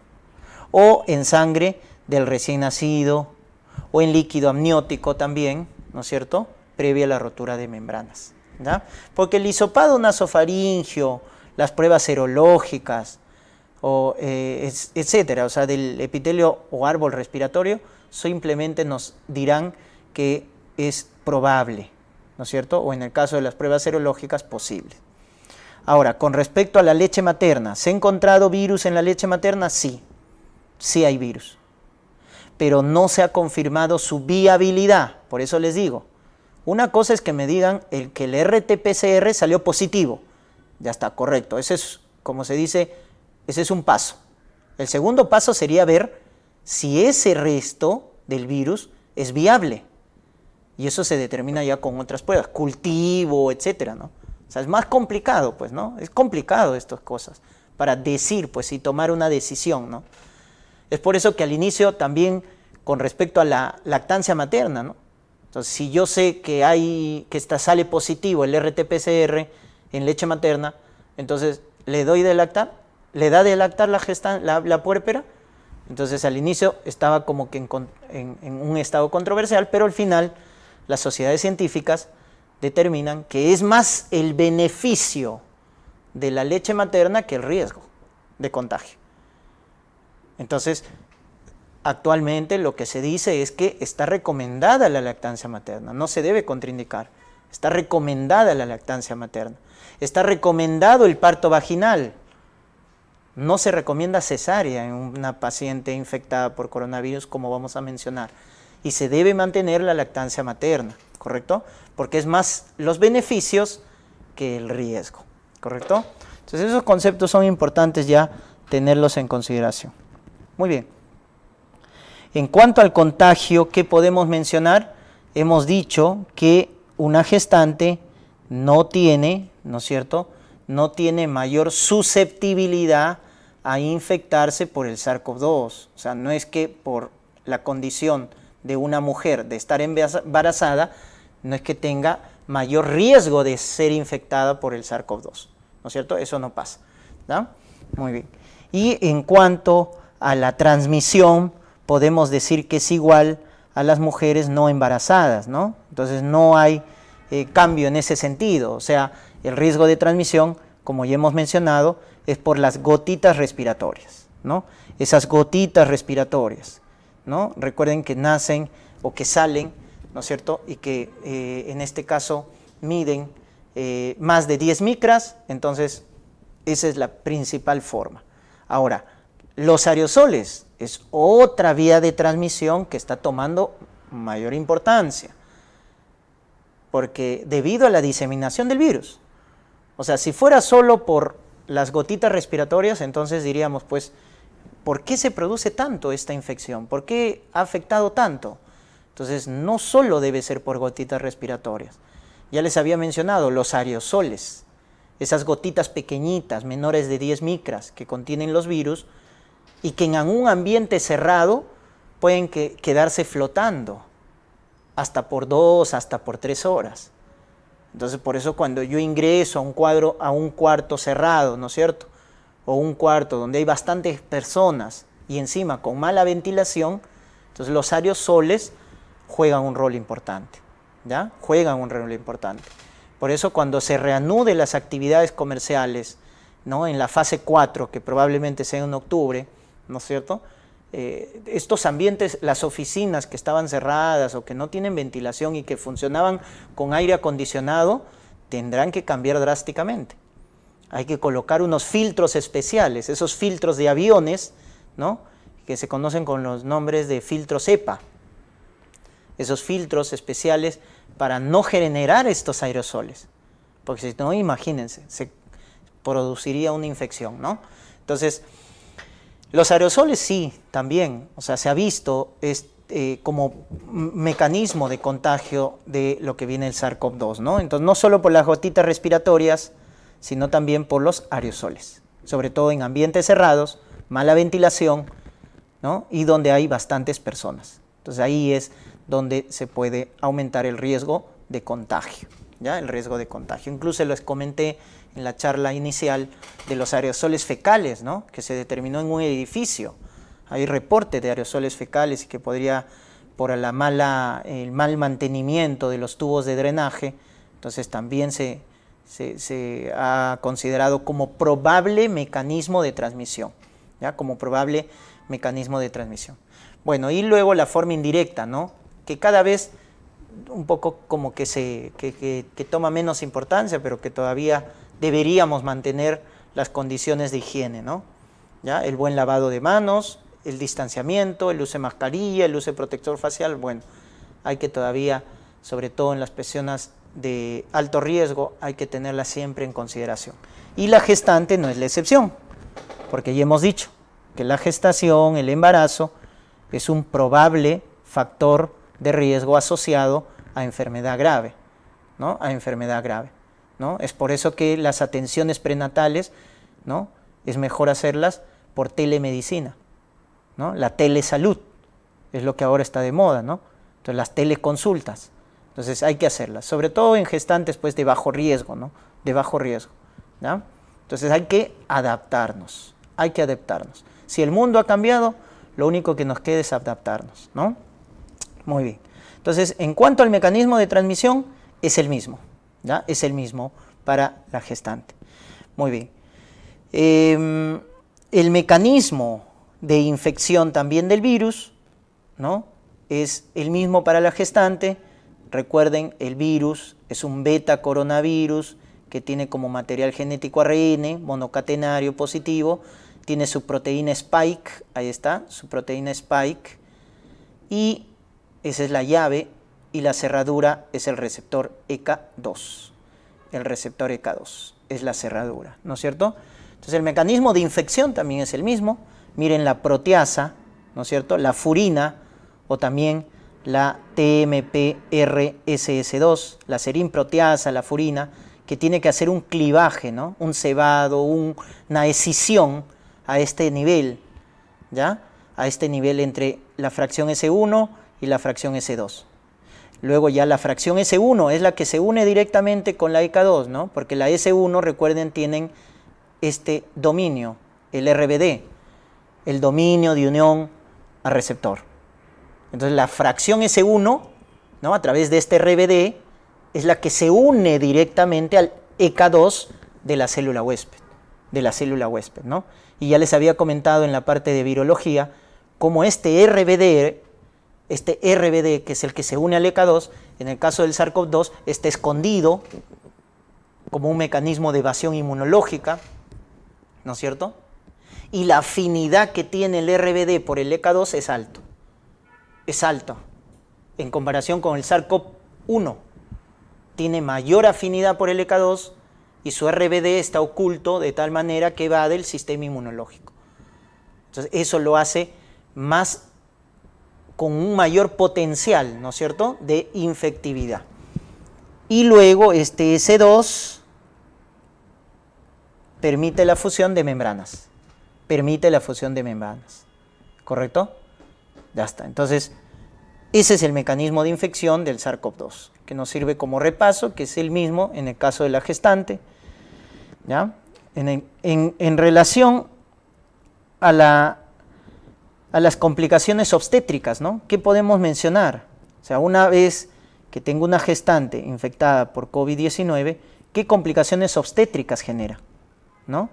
o en sangre del recién nacido o en líquido amniótico también, ¿no es cierto? Previa a la rotura de membranas. Porque el hisopado nasofaringio, las pruebas serológicas, o, eh, etcétera, o sea, del epitelio o árbol respiratorio, simplemente nos dirán que es probable, ¿no es cierto? O en el caso de las pruebas serológicas, posible. Ahora, con respecto a la leche materna, ¿se ha encontrado virus en la leche materna? Sí, sí hay virus pero no se ha confirmado su viabilidad. Por eso les digo, una cosa es que me digan el que el RT-PCR salió positivo. Ya está, correcto. Ese es, como se dice, ese es un paso. El segundo paso sería ver si ese resto del virus es viable. Y eso se determina ya con otras pruebas, cultivo, etcétera, ¿no? O sea, es más complicado, pues, ¿no? Es complicado estas cosas para decir, pues, y tomar una decisión, ¿no? Es por eso que al inicio también con respecto a la lactancia materna, Entonces, si yo sé que hay que sale positivo el RT-PCR en leche materna, entonces le doy de lactar, le da de lactar la, la, puérpera, entonces al inicio estaba como que en, un estado controversial, pero al final las sociedades científicas determinan que es más el beneficio de la leche materna que el riesgo de contagio. Entonces, actualmente lo que se dice es que está recomendada la lactancia materna, no se debe contraindicar, está recomendada la lactancia materna, está recomendado el parto vaginal, no se recomienda cesárea en una paciente infectada por coronavirus como vamos a mencionar, y se debe mantener la lactancia materna, ¿correcto? Porque es más los beneficios que el riesgo, ¿correcto? Entonces esos conceptos son importantes ya tenerlos en consideración. Muy bien. En cuanto al contagio, ¿qué podemos mencionar? Hemos dicho que una gestante no tiene, ¿no es cierto?, no tiene mayor susceptibilidad a infectarse por el SARS-CoV-2. O sea, no es que por la condición de una mujer de estar embarazada, no es que tenga mayor riesgo de ser infectada por el SARS-CoV-2. ¿No es cierto? Eso no pasa. Muy bien. Y en cuanto a la transmisión, podemos decir que es igual a las mujeres no embarazadas, ¿no? Entonces no hay eh, cambio en ese sentido, o sea, el riesgo de transmisión, como ya hemos mencionado, es por las gotitas respiratorias, ¿no? Esas gotitas respiratorias, ¿no? Recuerden que nacen o que salen, ¿no es cierto? Y que eh, en este caso miden eh, más de 10 micras, entonces esa es la principal forma. Ahora, los aerosoles es otra vía de transmisión que está tomando mayor importancia, porque debido a la diseminación del virus, o sea, si fuera solo por las gotitas respiratorias, entonces diríamos, pues, ¿por qué se produce tanto esta infección? ¿Por qué ha afectado tanto? Entonces, no solo debe ser por gotitas respiratorias. Ya les había mencionado los aerosoles, esas gotitas pequeñitas, menores de 10 micras, que contienen los virus, y que en un ambiente cerrado pueden que, quedarse flotando hasta por dos, hasta por tres horas. Entonces, por eso cuando yo ingreso a un cuadro, a un cuarto cerrado, ¿no es cierto? O un cuarto donde hay bastantes personas y encima con mala ventilación, entonces los aerosoles juegan un rol importante, ¿ya? Juegan un rol importante. Por eso cuando se reanude las actividades comerciales, ¿no? En la fase 4, que probablemente sea en octubre, ¿no es cierto? Eh, estos ambientes, las oficinas que estaban cerradas o que no tienen ventilación y que funcionaban con aire acondicionado, tendrán que cambiar drásticamente. Hay que colocar unos filtros especiales, esos filtros de aviones, ¿no? que se conocen con los nombres de filtros EPA. Esos filtros especiales para no generar estos aerosoles. Porque si no, imagínense, se produciría una infección, ¿no? Entonces, los aerosoles sí, también, o sea, se ha visto eh, como mecanismo de contagio de lo que viene el SARS-CoV-2, ¿no? Entonces, no solo por las gotitas respiratorias, sino también por los aerosoles, sobre todo en ambientes cerrados, mala ventilación, ¿no? Y donde hay bastantes personas. Entonces, ahí es donde se puede aumentar el riesgo de contagio, ¿ya? El riesgo de contagio. Incluso les comenté en la charla inicial de los aerosoles fecales, ¿no? que se determinó en un edificio. Hay reportes de aerosoles fecales y que podría, por la mala, el mal mantenimiento de los tubos de drenaje, entonces también se, ha considerado como probable mecanismo de transmisión, ¿ya? como probable mecanismo de transmisión. Bueno, y luego la forma indirecta, ¿no? que cada vez un poco como que, se, que toma menos importancia, pero que todavía deberíamos mantener las condiciones de higiene, ¿no? ¿Ya? El buen lavado de manos, el distanciamiento, el uso de mascarilla, el uso de protector facial, bueno, hay que todavía, sobre todo en las personas de alto riesgo, hay que tenerla siempre en consideración. Y la gestante no es la excepción, porque ya hemos dicho que la gestación, el embarazo, es un probable factor de riesgo asociado a enfermedad grave, ¿no? A enfermedad grave. Es por eso que las atenciones prenatales, Es mejor hacerlas por telemedicina, La telesalud es lo que ahora está de moda, ¿no? Entonces las teleconsultas. Entonces hay que hacerlas, sobre todo en gestantes pues de bajo riesgo, ¿no? De bajo riesgo, Entonces hay que adaptarnos, hay que adaptarnos. Si el mundo ha cambiado, lo único que nos queda es adaptarnos, Muy bien. Entonces, en cuanto al mecanismo de transmisión, es el mismo. Es el mismo para la gestante. Muy bien. Em, el mecanismo de infección también del virus, ¿no? Es el mismo para la gestante. Recuerden, el virus es un beta coronavirus que tiene como material genético ARN, monocatenario positivo, tiene su proteína spike, ahí está, su proteína spike, y esa es la llave y la cerradura es el receptor EK2. El receptor EK2 es la cerradura, ¿no es cierto? Entonces el mecanismo de infección también es el mismo. Miren la proteasa, ¿no es cierto? La furina o también la TMPRSS2, la proteasa, la furina, que tiene que hacer un clivaje, ¿no? Un cebado, una escisión a este nivel, ¿ya? A este nivel entre la fracción S1 y la fracción S2. Luego ya la fracción S1 es la que se une directamente con la EK2, ¿no? Porque la S1, recuerden, tienen este dominio, el RBD, el dominio de unión a receptor. Entonces la fracción S1, ¿no? A través de este RBD, es la que se une directamente al EK2 de la célula huésped, de la célula huésped, ¿no? Y ya les había comentado en la parte de virología cómo este RBD este RBD, que es el que se une al ek 2 en el caso del SARS-CoV-2, está escondido como un mecanismo de evasión inmunológica, ¿no es cierto? Y la afinidad que tiene el RBD por el ek 2 es alto, es alto. en comparación con el SARS-CoV-1. Tiene mayor afinidad por el ek 2 y su RBD está oculto de tal manera que va del sistema inmunológico. Entonces, eso lo hace más con un mayor potencial, ¿no es cierto?, de infectividad. Y luego este S2 permite la fusión de membranas, permite la fusión de membranas, ¿correcto? Ya está. Entonces, ese es el mecanismo de infección del sars 2 que nos sirve como repaso, que es el mismo en el caso de la gestante. ¿ya? en relación a la, a las complicaciones obstétricas, ¿no? ¿Qué podemos mencionar? O sea, una vez que tengo una gestante infectada por COVID-19, ¿qué complicaciones obstétricas genera? ¿No?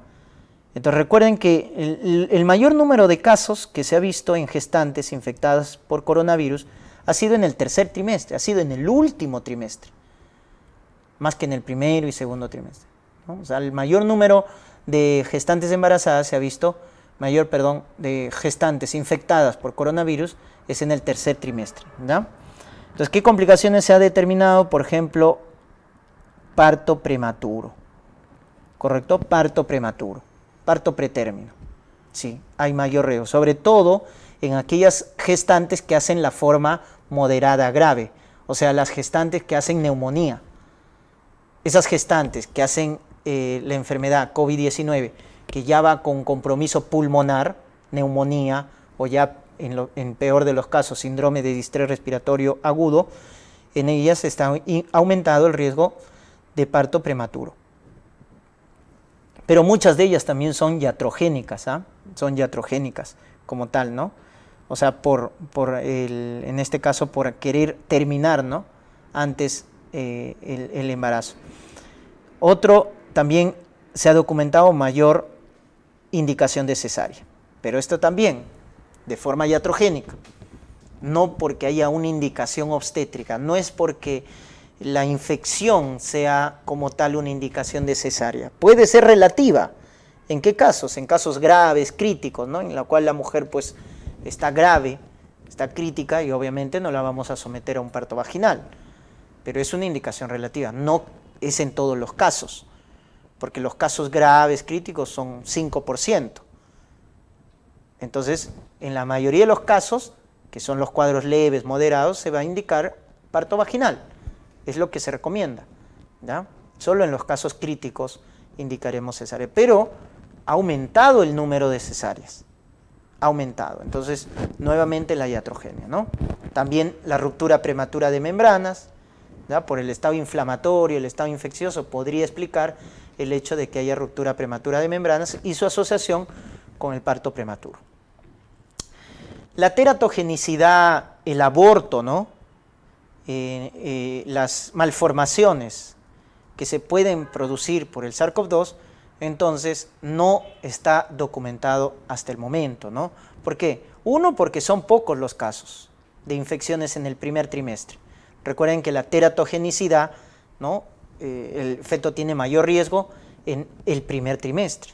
Entonces recuerden que el, mayor número de casos que se ha visto en gestantes infectadas por coronavirus ha sido en el tercer trimestre, ha sido en el último trimestre, más que en el primero y segundo trimestre. O sea, el mayor número de gestantes embarazadas se ha visto mayor perdón, de gestantes infectadas por coronavirus es en el tercer trimestre. Entonces, ¿qué complicaciones se ha determinado? Por ejemplo, parto prematuro. ¿Correcto? Parto prematuro. Parto pretérmino. Sí, hay mayor riesgo. Sobre todo en aquellas gestantes que hacen la forma moderada grave. O sea, las gestantes que hacen neumonía. Esas gestantes que hacen eh, la enfermedad COVID-19 que ya va con compromiso pulmonar, neumonía o ya en, peor de los casos síndrome de distrés respiratorio agudo, en ellas está aumentado el riesgo de parto prematuro. Pero muchas de ellas también son iatrogénicas, ¿ah? son iatrogénicas como tal, ¿no? O sea, por, por el, en este caso, por querer terminar, ¿no? Antes eh, el, embarazo. Otro, también se ha documentado mayor indicación de cesárea. Pero esto también, de forma iatrogénica, no porque haya una indicación obstétrica, no es porque la infección sea como tal una indicación de cesárea. Puede ser relativa. ¿En qué casos? En casos graves, críticos, ¿no? En la cual la mujer pues está grave, está crítica y obviamente no la vamos a someter a un parto vaginal. Pero es una indicación relativa, no es en todos los casos porque los casos graves, críticos, son 5%. Entonces, en la mayoría de los casos, que son los cuadros leves, moderados, se va a indicar parto vaginal. Es lo que se recomienda. ¿ya? Solo en los casos críticos indicaremos cesárea. Pero ha aumentado el número de cesáreas. Ha aumentado. Entonces, nuevamente la iatrogenia. También la ruptura prematura de membranas, ¿ya? por el estado inflamatorio, el estado infeccioso, podría explicar el hecho de que haya ruptura prematura de membranas y su asociación con el parto prematuro. La teratogenicidad, el aborto, ¿no? Eh, eh, las malformaciones que se pueden producir por el SARS-CoV-2, entonces no está documentado hasta el momento, ¿no? ¿Por qué? Uno, porque son pocos los casos de infecciones en el primer trimestre. Recuerden que la teratogenicidad ¿no? Eh, el feto tiene mayor riesgo en el primer trimestre.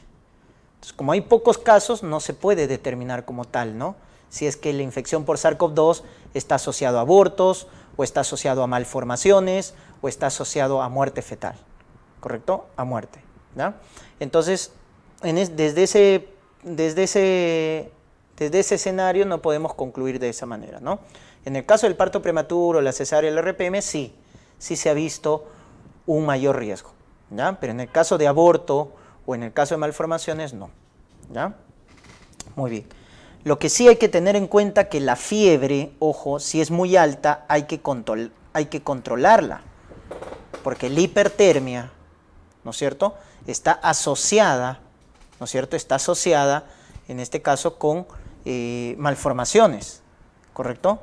Entonces, como hay pocos casos, no se puede determinar como tal, ¿no? Si es que la infección por SARS-CoV-2 está asociado a abortos, o está asociado a malformaciones, o está asociado a muerte fetal, ¿correcto? A muerte, Entonces, desde, ese, desde, ese, desde ese escenario no podemos concluir de esa manera, ¿no? En el caso del parto prematuro, la cesárea, el RPM, sí, sí se ha visto un mayor riesgo. ¿ya? Pero en el caso de aborto o en el caso de malformaciones, no. ¿ya? Muy bien. Lo que sí hay que tener en cuenta que la fiebre, ojo, si es muy alta, hay que, controlarla. Porque la hipertermia, ¿no es cierto?, está asociada, ¿no es cierto?, está asociada, en este caso, con eh, malformaciones, ¿correcto?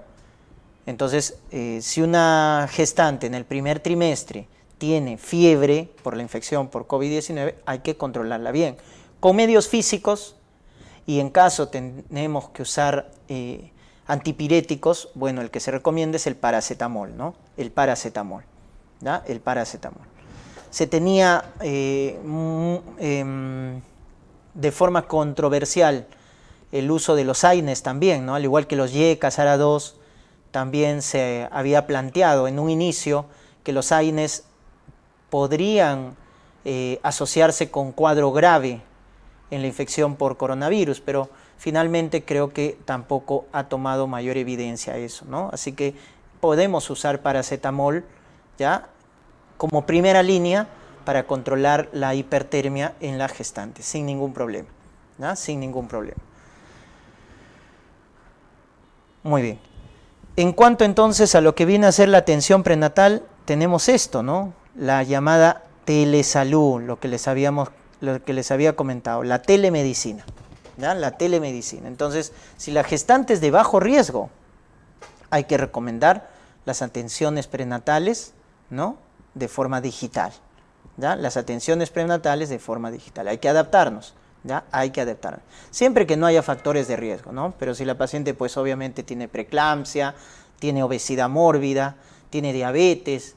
Entonces, eh, si una gestante en el primer trimestre tiene fiebre por la infección por COVID-19, hay que controlarla bien. Con medios físicos y en caso tenemos que usar eh, antipiréticos, bueno, el que se recomienda es el paracetamol, ¿no? El paracetamol, ¿da? El paracetamol. Se tenía eh, em, de forma controversial el uso de los AINES también, ¿no? Al igual que los YECAS, ARA2, también se había planteado en un inicio que los AINES podrían eh, asociarse con cuadro grave en la infección por coronavirus, pero finalmente creo que tampoco ha tomado mayor evidencia eso, ¿no? Así que podemos usar paracetamol ya como primera línea para controlar la hipertermia en la gestante, sin ningún problema, ¿no? Sin ningún problema. Muy bien. En cuanto entonces a lo que viene a ser la atención prenatal, tenemos esto, ¿no? la llamada telesalud, lo que les, habíamos, lo que les había comentado, la telemedicina. La telemedicina. Entonces, si la gestante es de bajo riesgo, hay que recomendar las atenciones prenatales ¿no? de forma digital. ¿ya? Las atenciones prenatales de forma digital. Hay que adaptarnos. ¿Ya? Hay que adaptarnos. Siempre que no haya factores de riesgo, ¿no? Pero si la paciente, pues obviamente tiene preeclampsia, tiene obesidad mórbida, tiene diabetes,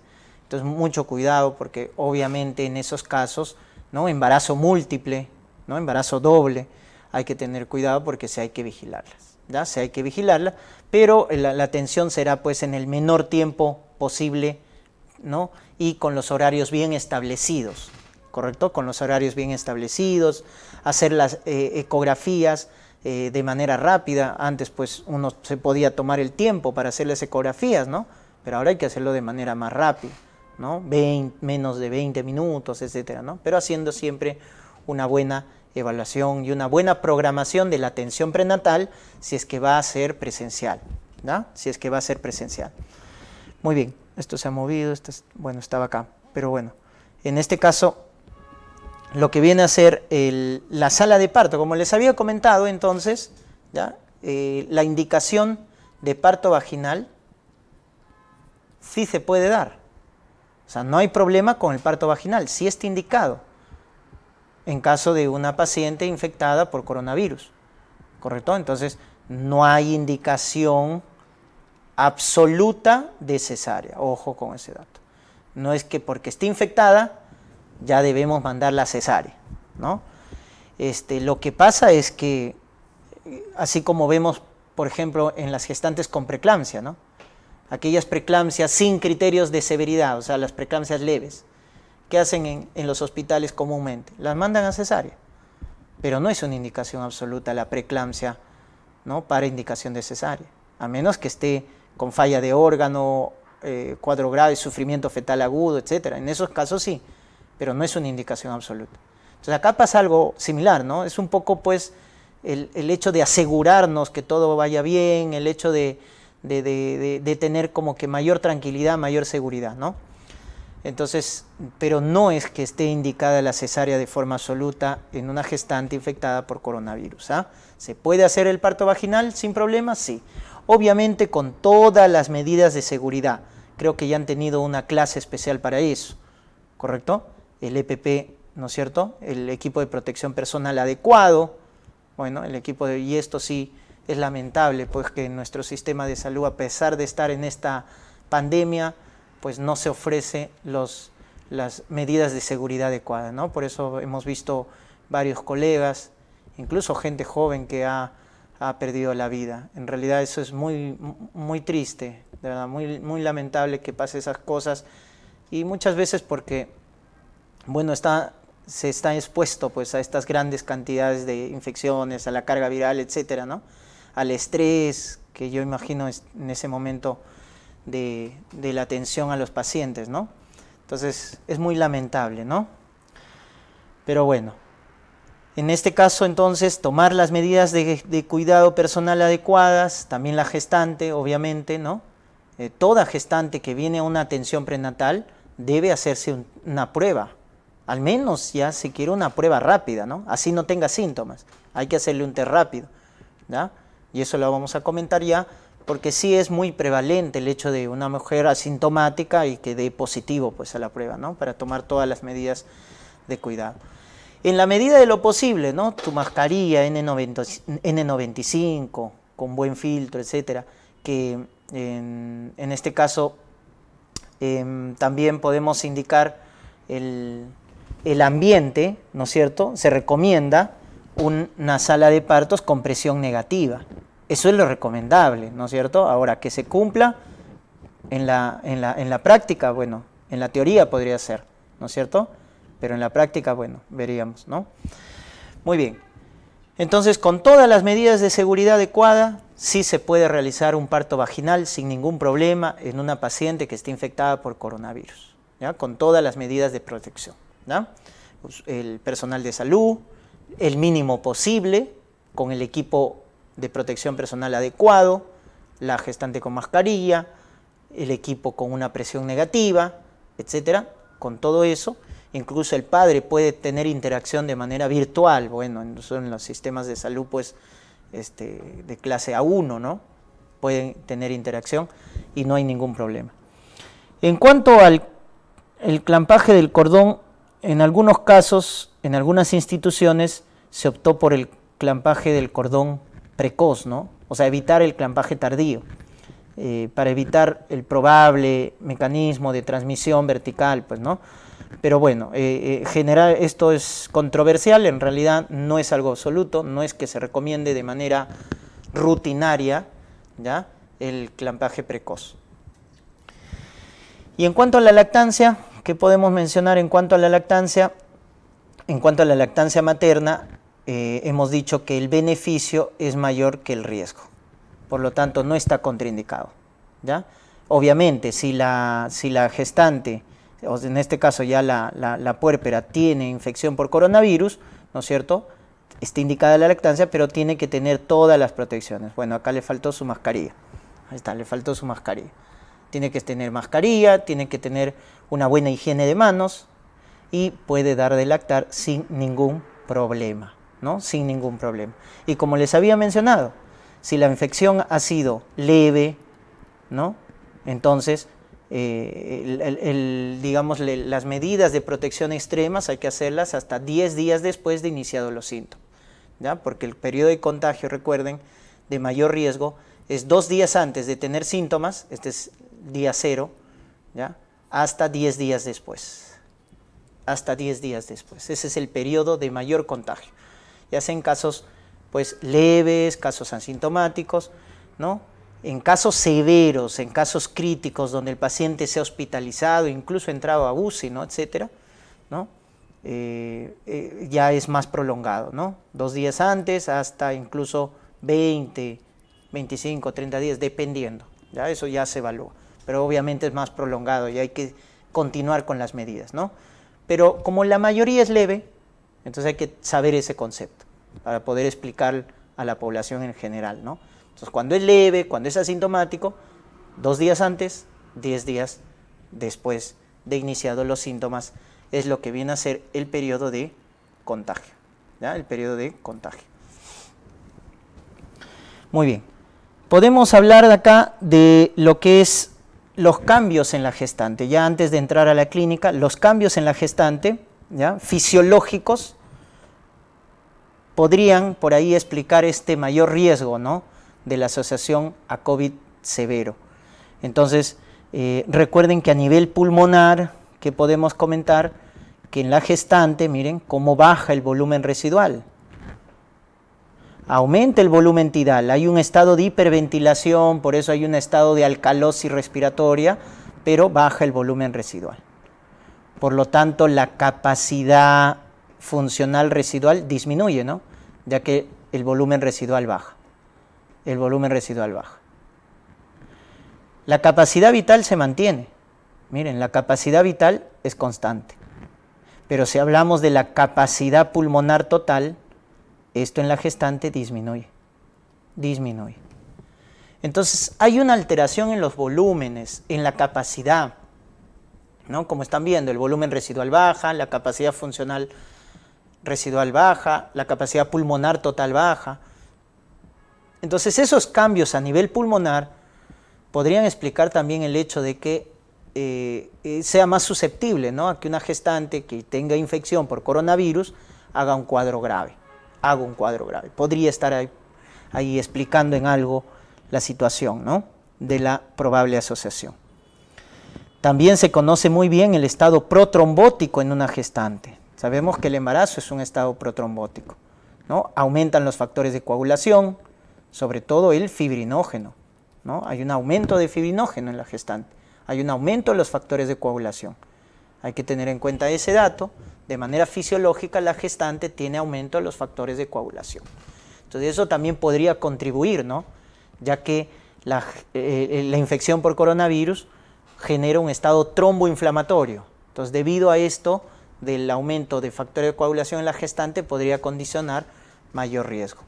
entonces, mucho cuidado porque obviamente en esos casos, ¿no? Embarazo múltiple, ¿no? Embarazo doble, hay que tener cuidado porque se hay que vigilarlas, ¿ya? Se hay que pero la, atención será pues en el menor tiempo posible, ¿no? Y con los horarios bien establecidos, ¿correcto? Con los horarios bien establecidos, hacer las eh, ecografías, eh, de manera rápida. Antes pues uno se podía tomar el tiempo para hacer las ecografías, ¿no? Pero ahora hay que hacerlo de manera más rápida. ¿no? menos de 20 minutos, etc ¿no? Pero haciendo siempre una buena evaluación y una buena programación de la atención prenatal si es que va a ser presencial, Si es que va a ser presencial. Muy bien, esto se ha movido, esto bueno, estaba acá, pero bueno, en este caso lo que viene a ser la sala de parto, como les había comentado entonces, ¿ya? Eh, la indicación de parto vaginal sí se puede dar, o sea, no hay problema con el parto vaginal, sí está indicado en caso de una paciente infectada por coronavirus, ¿correcto? Entonces, no hay indicación absoluta de cesárea, ojo con ese dato. No es que porque esté infectada ya debemos mandar la cesárea, ¿no? Este, lo que pasa es que, eh, así como vemos, por ejemplo, en las gestantes con preeclampsia, ¿no? aquellas preeclampsias sin criterios de severidad, o sea, las preeclampsias leves, que hacen en, los hospitales comúnmente, las mandan a cesárea. Pero no es una indicación absoluta la preeclampsia ¿no? para indicación de cesárea, a menos que esté con falla de órgano, eh, cuadro grave, sufrimiento fetal agudo, etc. En esos casos sí, pero no es una indicación absoluta. Entonces acá pasa algo similar, ¿no? Es un poco pues el hecho de asegurarnos que todo vaya bien, el hecho de, de, tener como que mayor tranquilidad, mayor seguridad, ¿no? Entonces, pero no es que esté indicada la cesárea de forma absoluta en una gestante infectada por coronavirus. ¿ah? ¿Se puede hacer el parto vaginal sin problemas? Sí. Obviamente con todas las medidas de seguridad. Creo que ya han tenido una clase especial para eso, ¿correcto? El EPP, ¿no es cierto? El equipo de protección personal adecuado. Bueno, el equipo de... Y esto sí, es lamentable pues que nuestro sistema de salud, a pesar de estar en esta pandemia, pues no se ofrece los, las medidas de seguridad adecuadas. ¿no? Por eso hemos visto varios colegas, incluso gente joven que ha, perdido la vida. En realidad eso es muy, muy triste, de verdad, muy, muy lamentable que pase esas cosas. Y muchas veces porque, bueno, está, se está expuesto pues, a estas grandes cantidades de infecciones, a la carga viral, etcétera, ¿no? al estrés que yo imagino en ese momento de, la atención a los pacientes, ¿no? Entonces es muy lamentable, ¿no? Pero bueno, en este caso entonces tomar las medidas de, cuidado personal adecuadas, también la gestante, obviamente, ¿no? Eh, toda gestante que viene a una atención prenatal debe hacerse una prueba, al menos ya si quiere una prueba rápida, ¿no? Así no tenga síntomas, hay que hacerle un test rápido, ¿ya? y eso lo vamos a comentar ya, porque sí es muy prevalente el hecho de una mujer asintomática y que dé positivo pues, a la prueba, ¿no? para tomar todas las medidas de cuidado. En la medida de lo posible, ¿no? tu mascarilla n 95 con buen filtro, etcétera, que en, este caso em, también podemos indicar el, el ambiente, ¿no es cierto? Se recomienda una sala de partos con presión negativa, eso es lo recomendable, ¿no es cierto? Ahora, que se cumpla en la, en la, práctica, bueno, en la teoría podría ser, ¿no es cierto? Pero en la práctica, bueno, veríamos, ¿no? Muy bien. Entonces, con todas las medidas de seguridad adecuada, sí se puede realizar un parto vaginal sin ningún problema en una paciente que esté infectada por coronavirus, ¿ya? con todas las medidas de protección. ¿ya? Pues, el personal de salud, el mínimo posible, con el equipo de protección personal adecuado, la gestante con mascarilla, el equipo con una presión negativa, etcétera, con todo eso. Incluso el padre puede tener interacción de manera virtual, bueno, en los sistemas de salud pues este, de clase A1, ¿no? Pueden tener interacción y no hay ningún problema. En cuanto al el clampaje del cordón, en algunos casos, en algunas instituciones, se optó por el clampaje del cordón precoz, ¿no? O sea, evitar el clampaje tardío, eh, para evitar el probable mecanismo de transmisión vertical, pues, ¿no? Pero bueno, eh, eh, general, esto es controversial, en realidad no es algo absoluto, no es que se recomiende de manera rutinaria ¿ya? el clampaje precoz. Y en cuanto a la lactancia, ¿qué podemos mencionar en cuanto a la lactancia? En cuanto a la lactancia materna, eh, hemos dicho que el beneficio es mayor que el riesgo. Por lo tanto, no está contraindicado. ¿ya? Obviamente, si la, gestante, o en este caso ya la, la, la puérpera, tiene infección por coronavirus, ¿no es cierto? Está indicada la lactancia, pero tiene que tener todas las protecciones. Bueno, acá le faltó su mascarilla. Ahí está, le faltó su mascarilla. Tiene que tener mascarilla, tiene que tener una buena higiene de manos y puede dar de lactar sin ningún problema. Sin ningún problema. Y como les había mencionado, si la infección ha sido leve, ¿no? Entonces, eh, digamos, las medidas de protección extremas hay que hacerlas hasta 10 días después de iniciado los síntomas, Porque el periodo de contagio, recuerden, de mayor riesgo es dos días antes de tener síntomas, este es día cero, ¿ya? hasta 10 días después. Hasta 10 días después. Ese es el periodo de mayor contagio ya sea en casos pues leves, casos asintomáticos, ¿no? En casos severos, en casos críticos donde el paciente se ha hospitalizado, incluso ha entrado a UCI, ¿no? etcétera, ¿no? Eh, eh, ya es más prolongado, ¿no? Dos días antes hasta incluso 20, 25, 30 días, dependiendo. Ya eso ya se evalúa. Pero obviamente es más prolongado y hay que continuar con las medidas, ¿no? Pero como la mayoría es leve, entonces hay que saber ese concepto para poder explicar a la población en general, ¿no? Entonces cuando es leve, cuando es asintomático, dos días antes, diez días después de iniciados los síntomas, es lo que viene a ser el periodo de contagio, ¿ya? El periodo de contagio. Muy bien. Podemos hablar acá de lo que es los cambios en la gestante. Ya antes de entrar a la clínica, los cambios en la gestante fisiológicos podrían por ahí explicar este mayor riesgo ¿no? de la asociación a COVID severo. Entonces, eh, recuerden que a nivel pulmonar, que podemos comentar que en la gestante, miren, cómo baja el volumen residual. Aumenta el volumen tidal, hay un estado de hiperventilación, por eso hay un estado de alcalosis respiratoria, pero baja el volumen residual. Por lo tanto, la capacidad funcional residual disminuye, ¿no? Ya que el volumen residual baja. El volumen residual baja. La capacidad vital se mantiene. Miren, la capacidad vital es constante. Pero si hablamos de la capacidad pulmonar total, esto en la gestante disminuye. Disminuye. Entonces, hay una alteración en los volúmenes, en la capacidad como están viendo, el volumen residual baja, la capacidad funcional residual baja, la capacidad pulmonar total baja. Entonces esos cambios a nivel pulmonar podrían explicar también el hecho de que eh, eh, sea más susceptible a que una gestante que tenga infección por coronavirus haga un cuadro grave. Haga un cuadro grave. Podría estar ahí, ahí explicando en algo la situación de la probable asociación. También se conoce muy bien el estado protrombótico en una gestante. Sabemos que el embarazo es un estado protrombótico. ¿no? Aumentan los factores de coagulación, sobre todo el fibrinógeno. ¿no? Hay un aumento de fibrinógeno en la gestante. Hay un aumento de los factores de coagulación. Hay que tener en cuenta ese dato. De manera fisiológica, la gestante tiene aumento de los factores de coagulación. Entonces, eso también podría contribuir, ¿no? ya que la eh, eh, infección por coronavirus genera un estado tromboinflamatorio. Entonces, debido a esto, del aumento de factor de coagulación en la gestante podría condicionar mayor riesgo.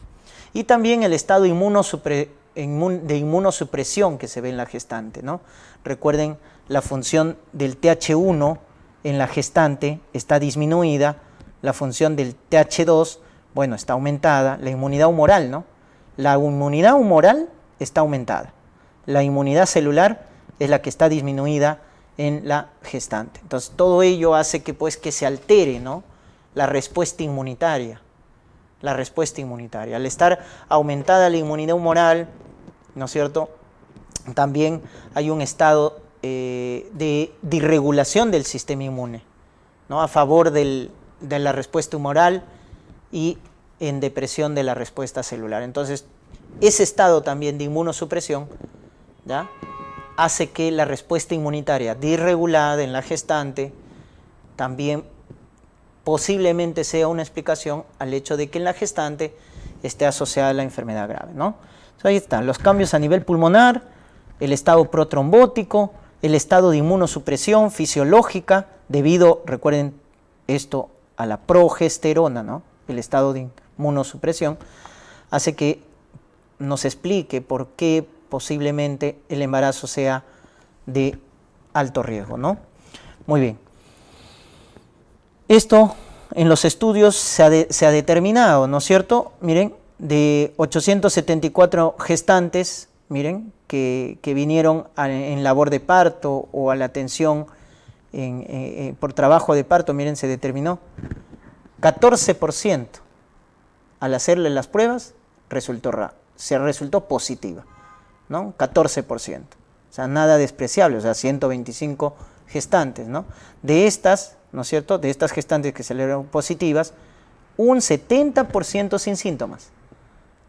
Y también el estado de inmunosupresión que se ve en la gestante. ¿no? Recuerden, la función del TH1 en la gestante está disminuida, la función del TH2, bueno, está aumentada, la inmunidad humoral, ¿no? La inmunidad humoral está aumentada, la inmunidad celular es la que está disminuida en la gestante. Entonces, todo ello hace que, pues, que se altere ¿no? la respuesta inmunitaria. La respuesta inmunitaria. Al estar aumentada la inmunidad humoral, ¿no es cierto? También hay un estado eh, de, disregulación del sistema inmune, ¿no? A favor de la respuesta humoral y en depresión de la respuesta celular. Entonces, ese estado también de inmunosupresión, ¿ya? hace que la respuesta inmunitaria disregulada en la gestante también posiblemente sea una explicación al hecho de que en la gestante esté asociada la enfermedad grave. ¿no? ahí están los cambios a nivel pulmonar, el estado protrombótico, el estado de inmunosupresión fisiológica debido, recuerden esto, a la progesterona, ¿no? el estado de inmunosupresión, hace que nos explique por qué posiblemente el embarazo sea de alto riesgo, ¿no? Muy bien. Esto en los estudios se ha, determinado, ¿no es cierto? Miren, de 874 gestantes, miren, que, vinieron en labor de parto o a la atención eh, eh, por trabajo de parto, miren, se determinó 14% al hacerle las pruebas resultó, se resultó positiva. ¿no? 14%. O sea, nada despreciable, o sea, 125 gestantes, ¿no? De estas, ¿no es cierto? De estas gestantes que salieron positivas, un 70% sin síntomas.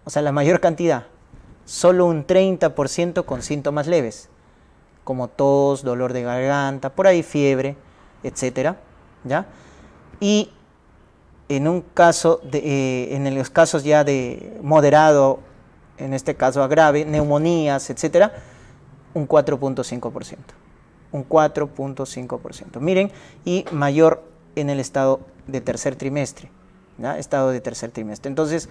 O sea, la mayor cantidad. Solo un 30% con síntomas leves, como tos, dolor de garganta, por ahí fiebre, etcétera, ¿ya? Y en un caso, de, eh, en los casos ya de moderado en este caso a grave, neumonías, etcétera, un 4.5%. Un 4.5%. Miren, y mayor en el estado de tercer trimestre. Estado de tercer trimestre. Entonces,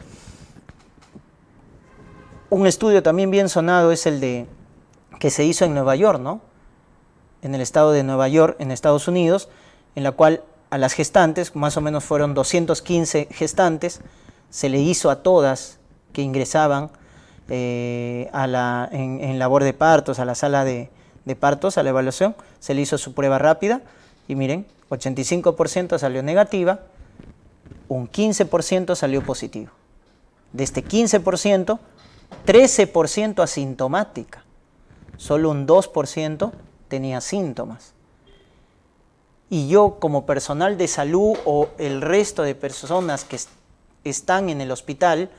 un estudio también bien sonado es el de que se hizo en Nueva York, ¿no? En el estado de Nueva York, en Estados Unidos, en la cual a las gestantes, más o menos fueron 215 gestantes, se le hizo a todas que ingresaban eh, en, labor de partos, a la sala de, partos, a la evaluación, se le hizo su prueba rápida y miren, 85% salió negativa, un 15% salió positivo. De este 15%, 13% asintomática. Solo un 2% tenía síntomas. Y yo como personal de salud o el resto de personas que están en el hospital,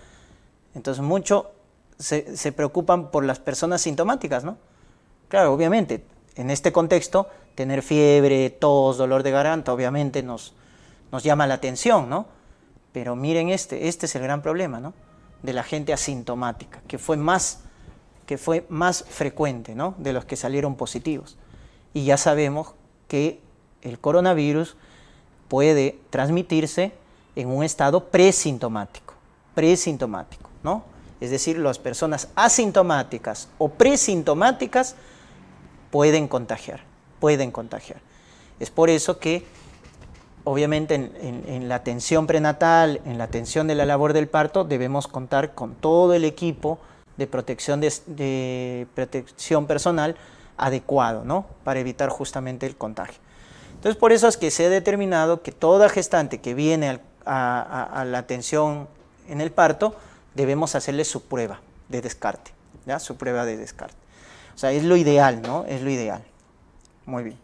entonces mucho se, preocupan por las personas sintomáticas, ¿no? Claro, obviamente, en este contexto, tener fiebre, tos, dolor de garganta, obviamente nos, nos llama la atención, ¿no? Pero miren este, este es el gran problema, ¿no? De la gente asintomática, que fue más, que fue más frecuente, ¿no? De los que salieron positivos. Y ya sabemos que el coronavirus puede transmitirse en un estado presintomático, presintomático, ¿no? es decir, las personas asintomáticas o presintomáticas pueden contagiar, pueden contagiar. Es por eso que, obviamente, en, la atención prenatal, en la atención de la labor del parto, debemos contar con todo el equipo de protección, de, protección personal adecuado, ¿no? Para evitar justamente el contagio. Entonces, por eso es que se ha determinado que toda gestante que viene a la atención en el parto, debemos hacerle su prueba de descarte, ¿ya? Su prueba de descarte. O sea, es lo ideal, ¿no? Es lo ideal. Muy bien.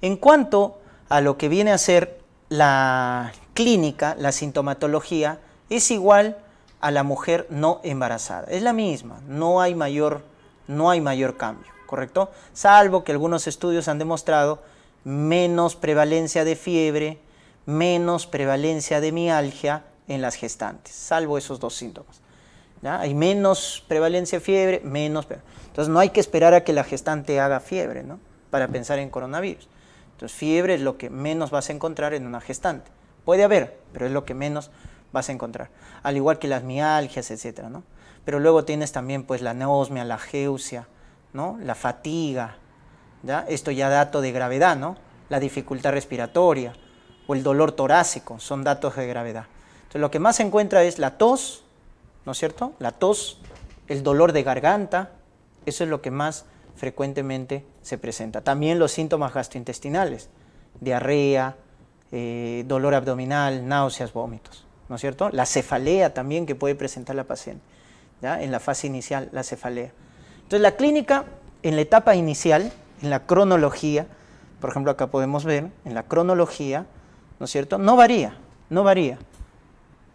En cuanto a lo que viene a ser la clínica, la sintomatología, es igual a la mujer no embarazada. Es la misma, no hay mayor, no hay mayor cambio, ¿correcto? Salvo que algunos estudios han demostrado menos prevalencia de fiebre, menos prevalencia de mialgia, en las gestantes, salvo esos dos síntomas. ¿ya? Hay menos prevalencia de fiebre, menos... Entonces no hay que esperar a que la gestante haga fiebre ¿no? para pensar en coronavirus. Entonces fiebre es lo que menos vas a encontrar en una gestante. Puede haber, pero es lo que menos vas a encontrar. Al igual que las mialgias, etc. ¿no? Pero luego tienes también pues la neosmia, la geusia, ¿no? la fatiga. ¿ya? Esto ya dato de gravedad, ¿no? la dificultad respiratoria o el dolor torácico, son datos de gravedad. Entonces lo que más se encuentra es la tos, ¿no es cierto? La tos, el dolor de garganta, eso es lo que más frecuentemente se presenta. También los síntomas gastrointestinales, diarrea, eh, dolor abdominal, náuseas, vómitos, ¿no es cierto? La cefalea también que puede presentar la paciente, ¿ya? En la fase inicial, la cefalea. Entonces la clínica, en la etapa inicial, en la cronología, por ejemplo acá podemos ver, en la cronología, ¿no es cierto? No varía, no varía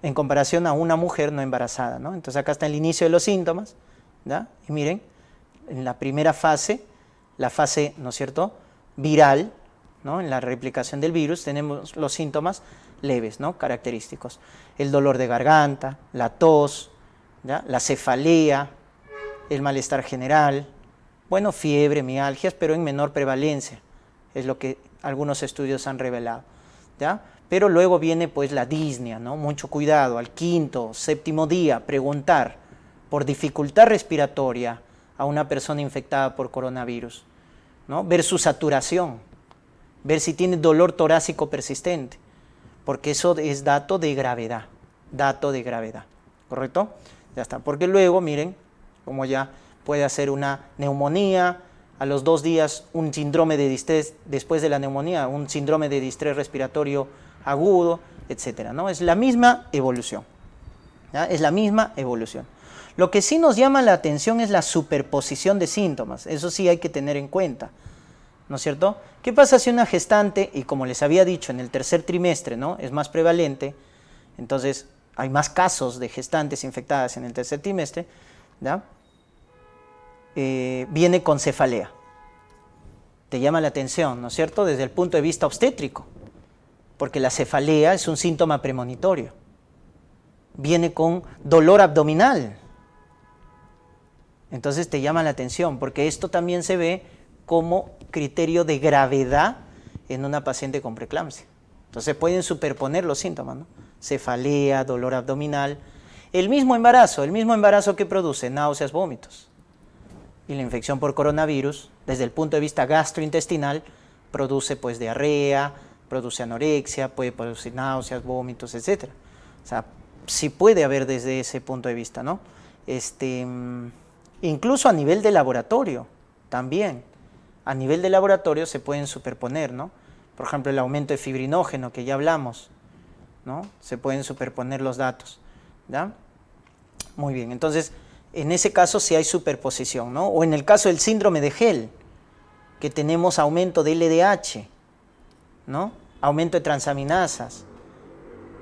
en comparación a una mujer no embarazada. ¿no? Entonces acá está el inicio de los síntomas, y miren, en la primera fase, la fase, ¿no es cierto?, viral, ¿no? en la replicación del virus, tenemos los síntomas leves, ¿no? característicos. El dolor de garganta, la tos, ¿ya? la cefalea, el malestar general, bueno, fiebre, mialgias, pero en menor prevalencia, es lo que algunos estudios han revelado. ¿ya? Pero luego viene pues la disnea, ¿no? Mucho cuidado, al quinto, séptimo día, preguntar por dificultad respiratoria a una persona infectada por coronavirus, ¿no? Ver su saturación, ver si tiene dolor torácico persistente, porque eso es dato de gravedad, dato de gravedad, ¿correcto? Ya está, porque luego, miren, como ya puede hacer una neumonía, a los dos días un síndrome de distrés después de la neumonía, un síndrome de distrés respiratorio agudo, etcétera, ¿no? Es la misma evolución. Es la misma evolución. Lo que sí nos llama la atención es la superposición de síntomas. Eso sí hay que tener en cuenta. ¿No es cierto? ¿Qué pasa si una gestante, y como les había dicho, en el tercer trimestre, ¿no? Es más prevalente, entonces hay más casos de gestantes infectadas en el tercer trimestre, eh, viene con cefalea. Te llama la atención, ¿no es cierto? Desde el punto de vista obstétrico porque la cefalea es un síntoma premonitorio. Viene con dolor abdominal. Entonces te llama la atención, porque esto también se ve como criterio de gravedad en una paciente con preeclampsia. Entonces pueden superponer los síntomas, ¿no? cefalea, dolor abdominal, el mismo embarazo, el mismo embarazo que produce náuseas, vómitos. Y la infección por coronavirus, desde el punto de vista gastrointestinal, produce pues diarrea, produce anorexia, puede producir náuseas, vómitos, etc. O sea, sí puede haber desde ese punto de vista, ¿no? Este, incluso a nivel de laboratorio, también. A nivel de laboratorio se pueden superponer, ¿no? Por ejemplo, el aumento de fibrinógeno, que ya hablamos, ¿no? Se pueden superponer los datos, ¿ya? Muy bien, entonces, en ese caso sí hay superposición, ¿no? O en el caso del síndrome de Gel, que tenemos aumento de LDH, ¿no? aumento de transaminasas,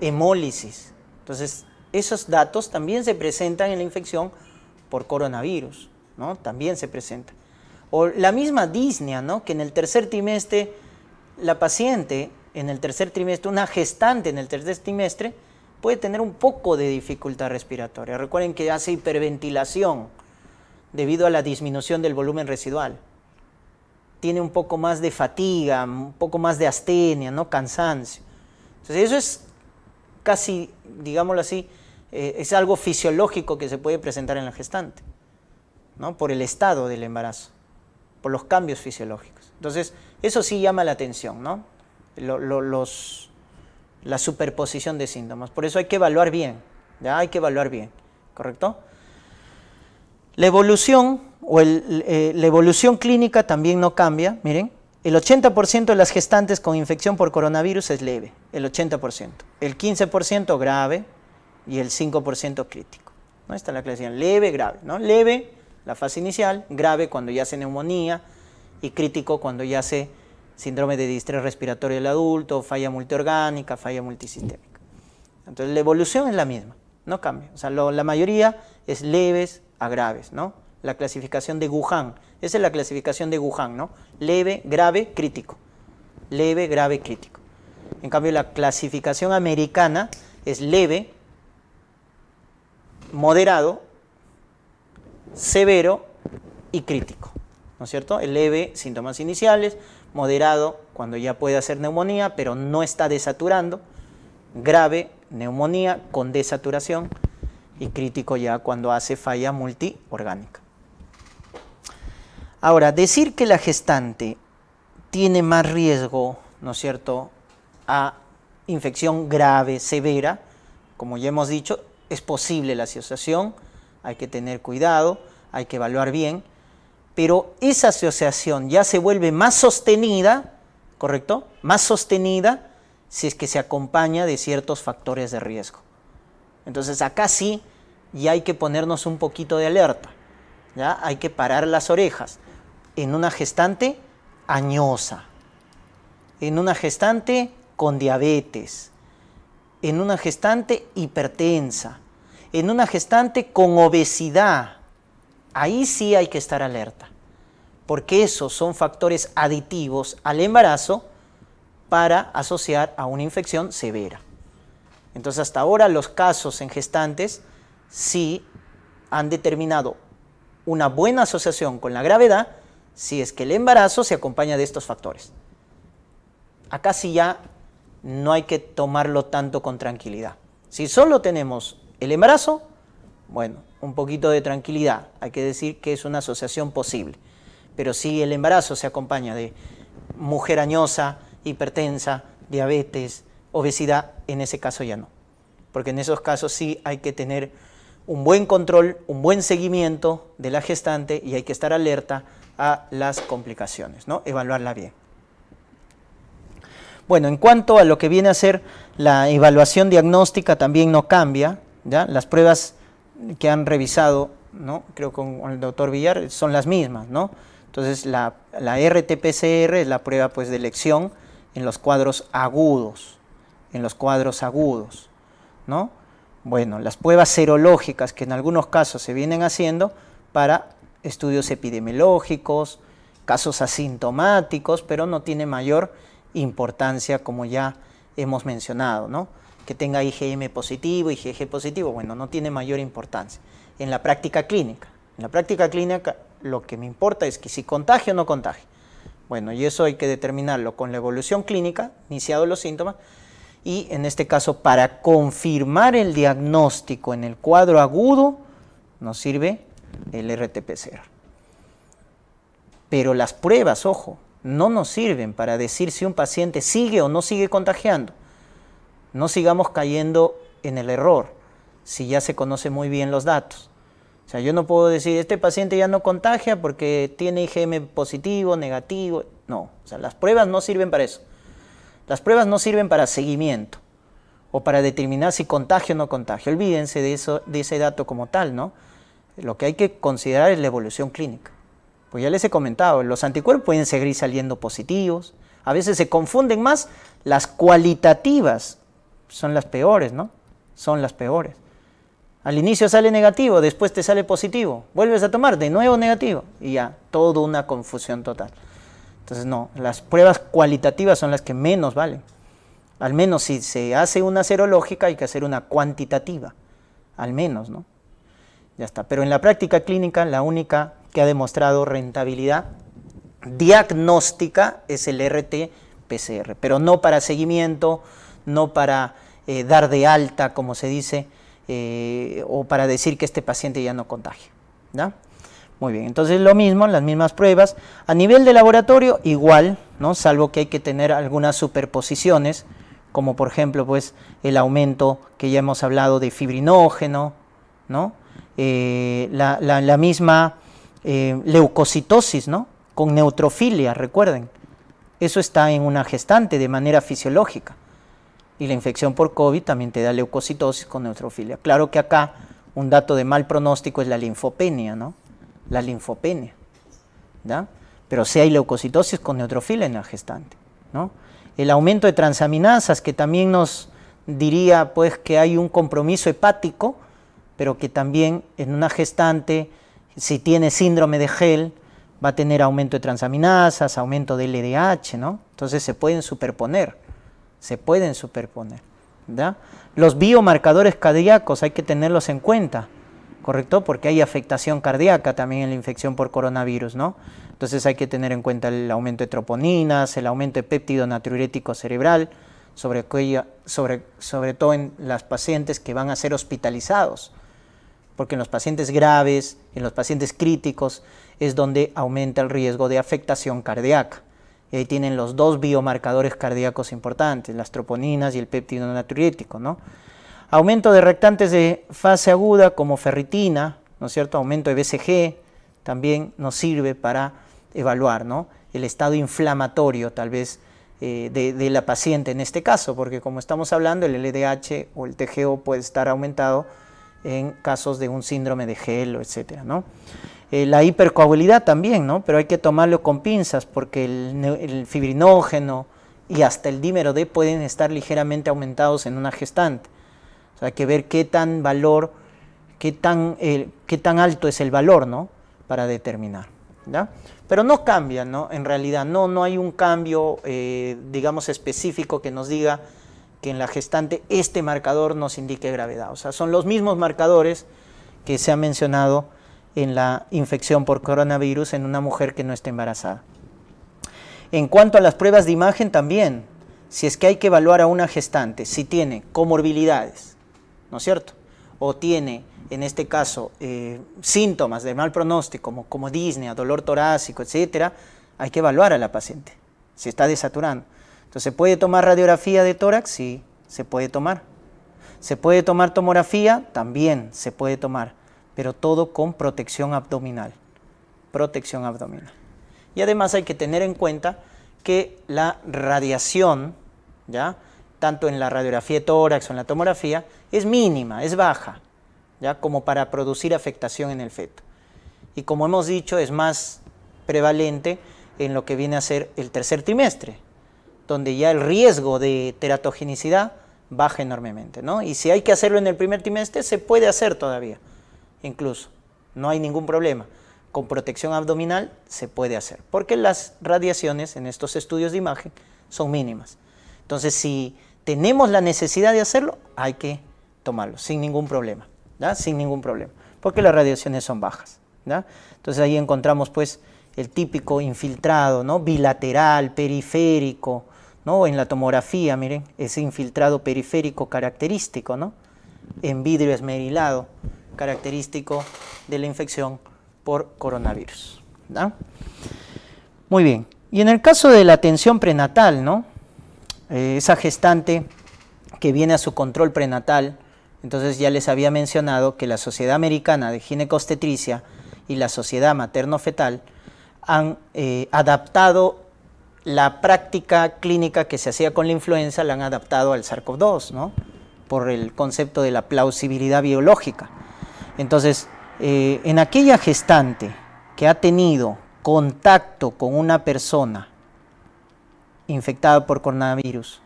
hemólisis. Entonces, esos datos también se presentan en la infección por coronavirus, ¿no? También se presentan. O la misma disnea, ¿no? Que en el tercer trimestre, la paciente, en el tercer trimestre, una gestante en el tercer trimestre, puede tener un poco de dificultad respiratoria. Recuerden que hace hiperventilación debido a la disminución del volumen residual tiene un poco más de fatiga, un poco más de astenia, ¿no? cansancio. Entonces eso es casi, digámoslo así, eh, es algo fisiológico que se puede presentar en la gestante, ¿no? por el estado del embarazo, por los cambios fisiológicos. Entonces eso sí llama la atención, ¿no? los, la superposición de síntomas. Por eso hay que evaluar bien, ¿ya? hay que evaluar bien, ¿correcto? La evolución o eh, la evolución clínica también no cambia, miren, el 80% de las gestantes con infección por coronavirus es leve, el 80%, el 15% grave y el 5% crítico. ¿no? Esta es la clasificación, leve, grave, ¿no? Leve, la fase inicial, grave cuando ya hace neumonía y crítico cuando ya hace síndrome de distrés respiratorio del adulto, falla multiorgánica, falla multisistémica. Entonces la evolución es la misma, no cambia. O sea, la mayoría es leves a graves, ¿no? la clasificación de Wuhan. Esa es la clasificación de Wuhan, ¿no? Leve, grave, crítico. Leve, grave, crítico. En cambio, la clasificación americana es leve, moderado, severo y crítico. ¿No es cierto? El leve, síntomas iniciales, moderado, cuando ya puede hacer neumonía, pero no está desaturando, grave, neumonía con desaturación y crítico ya cuando hace falla multiorgánica. Ahora, decir que la gestante tiene más riesgo, ¿no es cierto?, a infección grave, severa, como ya hemos dicho, es posible la asociación, hay que tener cuidado, hay que evaluar bien, pero esa asociación ya se vuelve más sostenida, ¿correcto? Más sostenida si es que se acompaña de ciertos factores de riesgo. Entonces acá sí, ya hay que ponernos un poquito de alerta, ya hay que parar las orejas en una gestante añosa, en una gestante con diabetes, en una gestante hipertensa, en una gestante con obesidad. Ahí sí hay que estar alerta, porque esos son factores aditivos al embarazo para asociar a una infección severa. Entonces hasta ahora los casos en gestantes sí han determinado una buena asociación con la gravedad, si es que el embarazo se acompaña de estos factores. Acá sí ya no hay que tomarlo tanto con tranquilidad. Si solo tenemos el embarazo, bueno, un poquito de tranquilidad. Hay que decir que es una asociación posible. Pero si el embarazo se acompaña de mujer añosa, hipertensa, diabetes, obesidad, en ese caso ya no. Porque en esos casos sí hay que tener un buen control, un buen seguimiento de la gestante y hay que estar alerta a las complicaciones, ¿no? Evaluarla bien. Bueno, en cuanto a lo que viene a ser la evaluación diagnóstica también no cambia, ¿ya? Las pruebas que han revisado, ¿no? Creo con el doctor Villar son las mismas, ¿no? Entonces la, la RT-PCR es la prueba pues de elección en los cuadros agudos, en los cuadros agudos, ¿no? Bueno, las pruebas serológicas que en algunos casos se vienen haciendo para estudios epidemiológicos, casos asintomáticos, pero no tiene mayor importancia como ya hemos mencionado, ¿no? Que tenga IgM positivo, IgG positivo, bueno, no tiene mayor importancia. En la práctica clínica, en la práctica clínica lo que me importa es que si contagia o no contagia. Bueno, y eso hay que determinarlo con la evolución clínica, iniciado los síntomas, y en este caso para confirmar el diagnóstico en el cuadro agudo nos sirve el rt Pero las pruebas, ojo, no nos sirven para decir si un paciente sigue o no sigue contagiando. No sigamos cayendo en el error si ya se conocen muy bien los datos. O sea, yo no puedo decir, este paciente ya no contagia porque tiene IgM positivo, negativo. No, o sea, las pruebas no sirven para eso. Las pruebas no sirven para seguimiento o para determinar si contagio o no contagio. Olvídense de, de ese dato como tal, ¿no? lo que hay que considerar es la evolución clínica. Pues ya les he comentado, los anticuerpos pueden seguir saliendo positivos, a veces se confunden más, las cualitativas son las peores, ¿no? Son las peores. Al inicio sale negativo, después te sale positivo, vuelves a tomar de nuevo negativo y ya, toda una confusión total. Entonces no, las pruebas cualitativas son las que menos valen. Al menos si se hace una serológica hay que hacer una cuantitativa, al menos, ¿no? Ya está. Pero en la práctica clínica, la única que ha demostrado rentabilidad diagnóstica es el RT-PCR, pero no para seguimiento, no para eh, dar de alta, como se dice, eh, o para decir que este paciente ya no contagia. Muy bien, entonces lo mismo, las mismas pruebas. A nivel de laboratorio, igual, ¿no? salvo que hay que tener algunas superposiciones, como por ejemplo pues, el aumento que ya hemos hablado de fibrinógeno, ¿no? Eh, la, misma eh, leucocitosis, ¿no? Con neutrofilia, recuerden. Eso está en una gestante de manera fisiológica. Y la infección por COVID también te da leucocitosis con neutrofilia. Claro que acá un dato de mal pronóstico es la linfopenia, ¿no? La linfopenia, Pero sí hay leucocitosis con neutrofilia en la gestante, ¿no? El aumento de transaminasas, que también nos diría pues que hay un compromiso hepático, pero que también en una gestante, si tiene síndrome de gel, va a tener aumento de transaminasas, aumento de LDH, ¿no? Entonces se pueden superponer, se pueden superponer. ¿verdad? Los biomarcadores cardíacos hay que tenerlos en cuenta, ¿correcto? Porque hay afectación cardíaca también en la infección por coronavirus, ¿no? Entonces hay que tener en cuenta el aumento de troponinas, el aumento de péptido natriurético cerebral, sobre, sobre todo en las pacientes que van a ser hospitalizados porque en los pacientes graves, en los pacientes críticos, es donde aumenta el riesgo de afectación cardíaca. Y ahí tienen los dos biomarcadores cardíacos importantes, las troponinas y el péptido natriurético, ¿no? Aumento de reactantes de fase aguda como ferritina, ¿no es cierto? Aumento de BCG también nos sirve para evaluar, El estado inflamatorio tal vez eh, de, de, la paciente en este caso, porque como estamos hablando, el LDH o el TGO puede estar aumentado en casos de un síndrome de gelo, etc. ¿no? Eh, la hipercoagulidad también, ¿no? pero hay que tomarlo con pinzas porque el, fibrinógeno y hasta el dímero D pueden estar ligeramente aumentados en una gestante. O hay que ver qué tan valor, qué tan, eh, qué tan alto es el valor ¿no? para determinar. Pero no cambia, ¿no? En realidad, no, no hay un cambio, eh, digamos, específico que nos diga que en la gestante este marcador nos indique gravedad. O sea, son los mismos marcadores que se han mencionado en la infección por coronavirus en una mujer que no está embarazada. En cuanto a las pruebas de imagen también, si es que hay que evaluar a una gestante, si tiene comorbilidades, ¿no es cierto? O tiene, en este caso, eh, síntomas de mal pronóstico, como, como disnea, dolor torácico, etc., hay que evaluar a la paciente, si está desaturando. Entonces, ¿se puede tomar radiografía de tórax? Sí, se puede tomar. ¿Se puede tomar tomografía? También se puede tomar, pero todo con protección abdominal. Protección abdominal. Y además hay que tener en cuenta que la radiación, ¿ya? tanto en la radiografía de tórax o en la tomografía, es mínima, es baja, ¿ya? como para producir afectación en el feto. Y como hemos dicho, es más prevalente en lo que viene a ser el tercer trimestre, donde ya el riesgo de teratogenicidad baja enormemente. ¿no? Y si hay que hacerlo en el primer trimestre, se puede hacer todavía, incluso. No hay ningún problema. Con protección abdominal se puede hacer, porque las radiaciones en estos estudios de imagen son mínimas. Entonces, si tenemos la necesidad de hacerlo, hay que tomarlo, sin ningún problema, sin ningún problema, porque las radiaciones son bajas. Entonces ahí encontramos pues el típico infiltrado, ¿no? bilateral, periférico, ¿no? En la tomografía, miren, ese infiltrado periférico característico, ¿no? En vidrio esmerilado, característico de la infección por coronavirus. ¿no? Muy bien. Y en el caso de la atención prenatal, ¿no? Eh, esa gestante que viene a su control prenatal, entonces ya les había mencionado que la Sociedad Americana de Ginecostetricia y la Sociedad Materno-Fetal han eh, adaptado la práctica clínica que se hacía con la influenza la han adaptado al SARS-CoV-2, 2 por el concepto de la plausibilidad biológica. Entonces, eh, en aquella gestante que ha tenido contacto con una persona infectada por coronavirus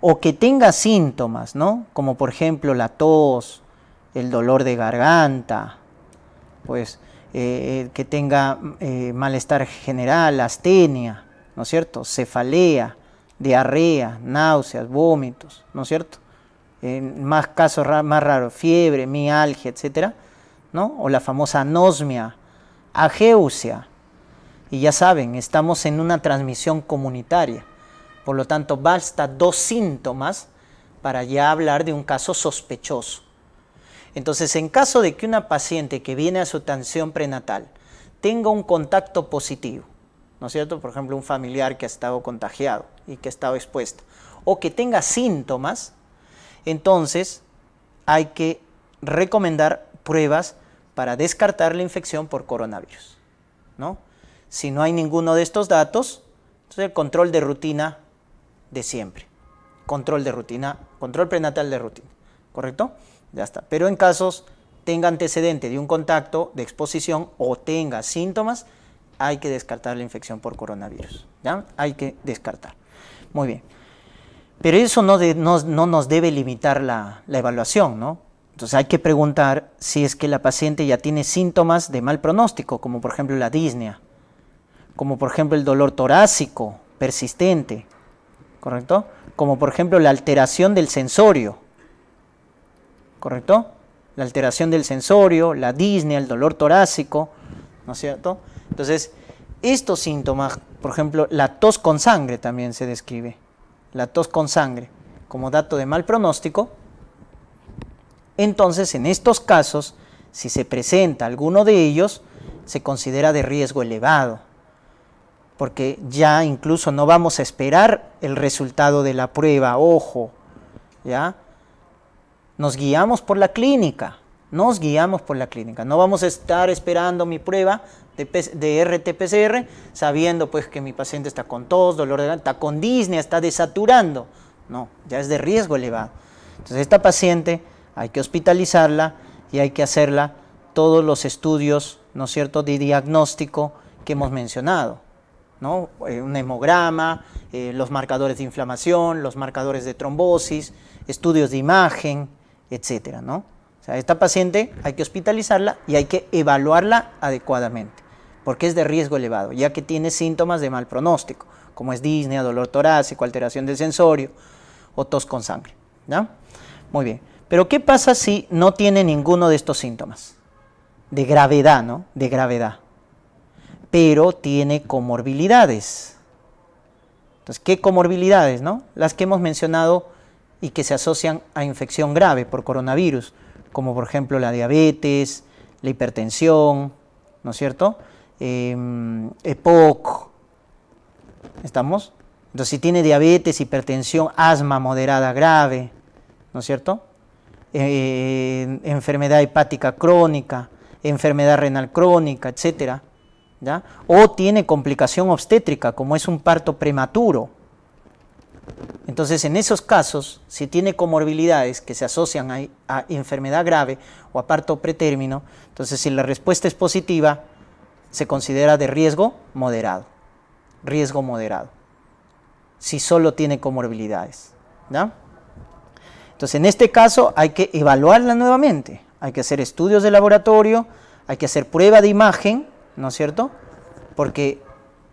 o que tenga síntomas, ¿no? como por ejemplo la tos, el dolor de garganta, pues eh, eh, que tenga malestar general, astenia, ¿no es cierto? Cefalea, diarrea, náuseas, vómitos, ¿no es cierto? En eh, más casos más raros, fiebre, mialgia, etcétera, ¿no? O la famosa anosmia, ageusia. Y ya saben, estamos en una transmisión comunitaria. Por lo tanto, basta dos síntomas para ya hablar de un caso sospechoso. Entonces, en caso de que una paciente que viene a su atención prenatal tenga un contacto positivo, ¿no es cierto? Por ejemplo, un familiar que ha estado contagiado y que ha estado expuesto, o que tenga síntomas, entonces hay que recomendar pruebas para descartar la infección por coronavirus, ¿no? Si no hay ninguno de estos datos, entonces el control de rutina de siempre. Control de rutina, control prenatal de rutina, ¿correcto? Ya está. Pero en casos tenga antecedente de un contacto de exposición o tenga síntomas, hay que descartar la infección por coronavirus. ¿ya? Hay que descartar. Muy bien. Pero eso no, nos debe limitar la, la, evaluación, ¿no? Entonces hay que preguntar si es que la paciente ya tiene síntomas de mal pronóstico, como por ejemplo la disnea, como por ejemplo el dolor torácico persistente, ¿correcto? Como por ejemplo la alteración del sensorio, ¿correcto? La alteración del sensorio, la disnea, el dolor torácico, ¿no es cierto? Entonces, estos síntomas, por ejemplo, la tos con sangre también se describe. La tos con sangre como dato de mal pronóstico. Entonces, en estos casos, si se presenta alguno de ellos, se considera de riesgo elevado, porque ya incluso no vamos a esperar el resultado de la prueba, ojo, ¿ya? Nos guiamos por la clínica, nos guiamos por la clínica. No vamos a estar esperando mi prueba de, de RT-PCR sabiendo pues que mi paciente está con tos, dolor de garganta, está con disnea, está desaturando. No, ya es de riesgo elevado. Entonces esta paciente hay que hospitalizarla y hay que hacerla todos los estudios, ¿no es cierto?, de diagnóstico que hemos mencionado. ¿no? Eh, un hemograma, eh, los marcadores de inflamación, los marcadores de trombosis, estudios de imagen, etcétera, ¿no? esta paciente hay que hospitalizarla y hay que evaluarla adecuadamente, porque es de riesgo elevado, ya que tiene síntomas de mal pronóstico, como es disnea, dolor torácico, alteración del sensorio o tos con sangre. Muy bien, pero ¿qué pasa si no tiene ninguno de estos síntomas? De gravedad, ¿no? De gravedad. Pero tiene comorbilidades. Entonces, ¿qué comorbilidades, no? Las que hemos mencionado y que se asocian a infección grave por coronavirus, como por ejemplo la diabetes, la hipertensión, ¿no es cierto? Eh, EPOC, ¿estamos? Entonces, si tiene diabetes, hipertensión, asma moderada grave, ¿no es cierto? Eh, enfermedad hepática crónica, enfermedad renal crónica, etcétera, O tiene complicación obstétrica, como es un parto prematuro, entonces, en esos casos, si tiene comorbilidades que se asocian a, enfermedad grave o a parto pretérmino, entonces si la respuesta es positiva, se considera de riesgo moderado. Riesgo moderado. Si solo tiene comorbilidades. Entonces, en este caso hay que evaluarla nuevamente. Hay que hacer estudios de laboratorio, hay que hacer prueba de imagen, ¿no es cierto? Porque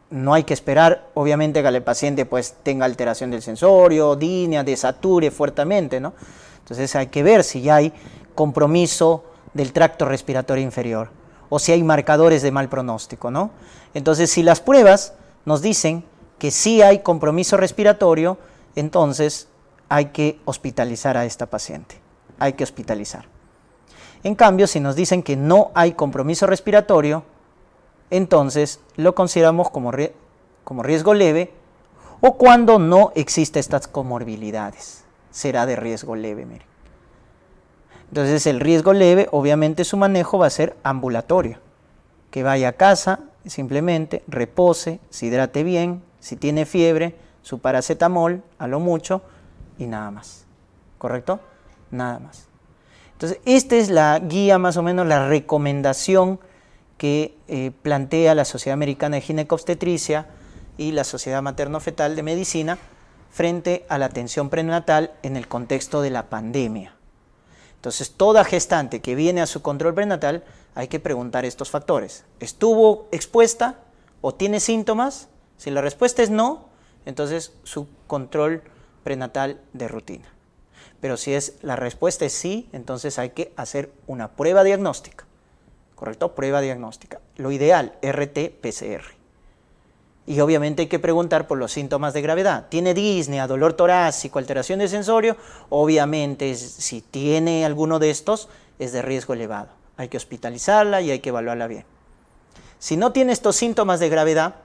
no hay que esperar, obviamente, que el paciente pues tenga alteración del sensorio, dinea, desature fuertemente, ¿no? Entonces hay que ver si ya hay compromiso del tracto respiratorio inferior o si hay marcadores de mal pronóstico, ¿no? Entonces, si las pruebas nos dicen que sí hay compromiso respiratorio, entonces hay que hospitalizar a esta paciente, hay que hospitalizar. En cambio, si nos dicen que no hay compromiso respiratorio, entonces lo consideramos como, como riesgo leve o cuando no existen estas comorbilidades. Será de riesgo leve, mire Entonces el riesgo leve, obviamente su manejo va a ser ambulatorio. Que vaya a casa, simplemente repose, se hidrate bien, si tiene fiebre, su paracetamol a lo mucho y nada más. ¿Correcto? Nada más. Entonces, esta es la guía, más o menos la recomendación que eh, plantea la Sociedad Americana de Ginecobstetricia y la Sociedad Materno-Fetal de Medicina frente a la atención prenatal en el contexto de la pandemia. Entonces, toda gestante que viene a su control prenatal, hay que preguntar estos factores. ¿Estuvo expuesta o tiene síntomas? Si la respuesta es no, entonces su control prenatal de rutina. Pero si es la respuesta es sí, entonces hay que hacer una prueba diagnóstica. ¿correcto? Prueba diagnóstica. Lo ideal, RT-PCR. Y obviamente hay que preguntar por los síntomas de gravedad. ¿Tiene disnea, dolor torácico, alteración de sensorio? Obviamente, si tiene alguno de estos, es de riesgo elevado. Hay que hospitalizarla y hay que evaluarla bien. Si no tiene estos síntomas de gravedad,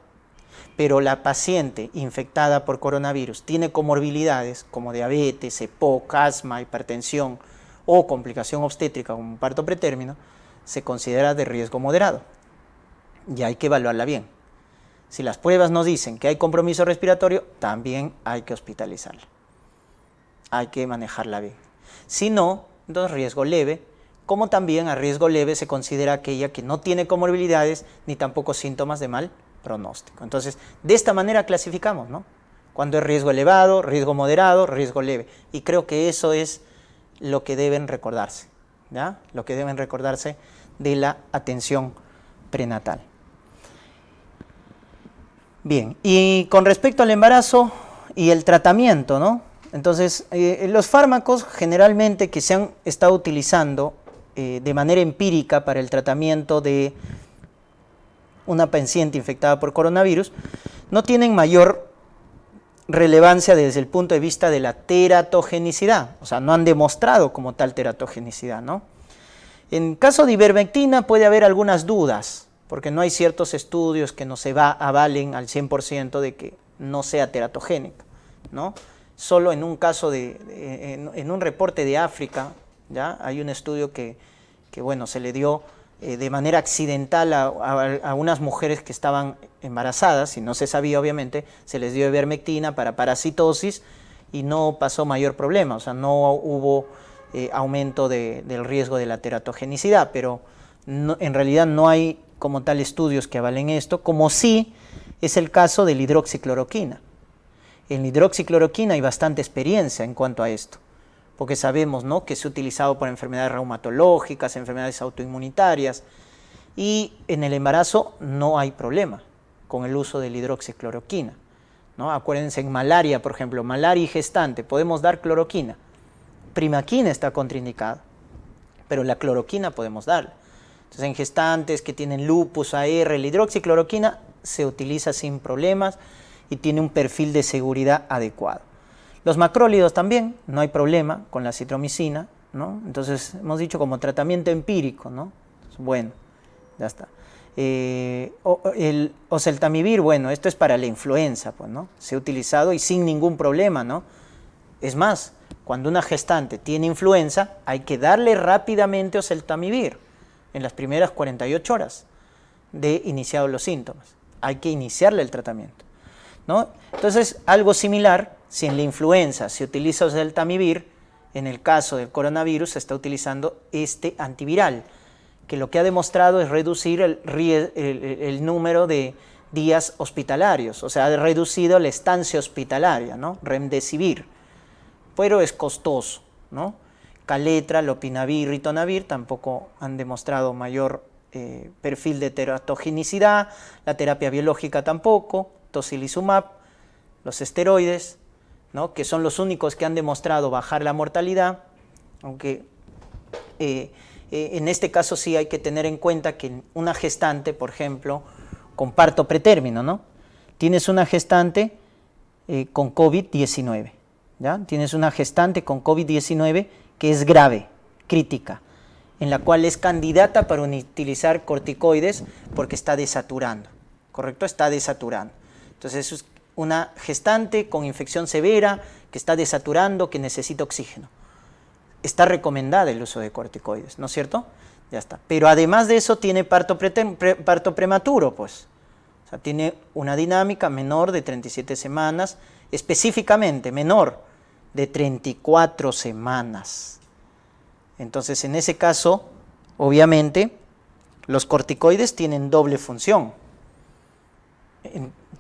pero la paciente infectada por coronavirus tiene comorbilidades como diabetes, EPOC, asma, hipertensión o complicación obstétrica como un parto pretérmino, se considera de riesgo moderado y hay que evaluarla bien. Si las pruebas nos dicen que hay compromiso respiratorio, también hay que hospitalizarla. Hay que manejarla bien. Si no, entonces riesgo leve, como también a riesgo leve se considera aquella que no tiene comorbilidades ni tampoco síntomas de mal pronóstico. Entonces, de esta manera clasificamos, ¿no? Cuando es riesgo elevado, riesgo moderado, riesgo leve. Y creo que eso es lo que deben recordarse, ¿ya? Lo que deben recordarse de la atención prenatal. Bien, y con respecto al embarazo y el tratamiento, ¿no? Entonces, eh, los fármacos generalmente que se han estado utilizando eh, de manera empírica para el tratamiento de una paciente infectada por coronavirus no tienen mayor relevancia desde el punto de vista de la teratogenicidad, o sea, no han demostrado como tal teratogenicidad, ¿no? En caso de ivermectina puede haber algunas dudas, porque no hay ciertos estudios que no se va, avalen al 100% de que no sea teratogénica, ¿no? Solo en un caso de, en, un reporte de África, ¿ya? Hay un estudio que, bueno, se le dio eh, de manera accidental a, unas mujeres que estaban embarazadas, y no se sabía obviamente, se les dio ivermectina para parasitosis y no pasó mayor problema, o sea, no hubo eh, aumento del riesgo de la teratogenicidad, pero en realidad no hay como tal estudios que avalen esto, como sí es el caso del hidroxicloroquina. En hidroxicloroquina hay bastante experiencia en cuanto a esto, porque sabemos que se ha utilizado para enfermedades reumatológicas, enfermedades autoinmunitarias, y en el embarazo no hay problema con el uso del la hidroxicloroquina. ¿no? Acuérdense en malaria, por ejemplo, malaria y gestante, podemos dar cloroquina primaquina está contraindicada, pero la cloroquina podemos dar. Entonces, en gestantes que tienen lupus, AR, la hidroxicloroquina se utiliza sin problemas y tiene un perfil de seguridad adecuado. Los macrólidos también, no hay problema con la citromicina, ¿no? Entonces, hemos dicho como tratamiento empírico, ¿no? bueno, ya está. Eh, o, el oseltamivir, bueno, esto es para la influenza, pues, ¿no? Se ha utilizado y sin ningún problema, ¿no? Es más, cuando una gestante tiene influenza, hay que darle rápidamente oseltamivir en las primeras 48 horas de iniciados los síntomas. Hay que iniciarle el tratamiento. Entonces, algo similar, si en la influenza se utiliza oseltamivir, en el caso del coronavirus se está utilizando este antiviral, que lo que ha demostrado es reducir el, número de días hospitalarios, o sea, ha reducido la estancia hospitalaria, ¿no? Remdesivir pero es costoso, ¿no? Caletra, Lopinavir, Ritonavir tampoco han demostrado mayor eh, perfil de teratogenicidad, la terapia biológica tampoco, tocilizumab, los esteroides, ¿no? que son los únicos que han demostrado bajar la mortalidad, aunque eh, eh, en este caso sí hay que tener en cuenta que una gestante, por ejemplo, con parto pretérmino, ¿no? Tienes una gestante con COVID-19 Tienes una gestante con COVID-19 que es grave, crítica, en la cual es candidata para utilizar corticoides porque está desaturando, ¿correcto? Está desaturando. Entonces es una gestante con infección severa que está desaturando, que necesita oxígeno. Está recomendada el uso de corticoides, ¿no es cierto? Ya está. Pero además de eso tiene parto, parto prematuro, pues. O sea, tiene una dinámica menor de 37 semanas, específicamente menor de 34 semanas. Entonces, en ese caso, obviamente, los corticoides tienen doble función.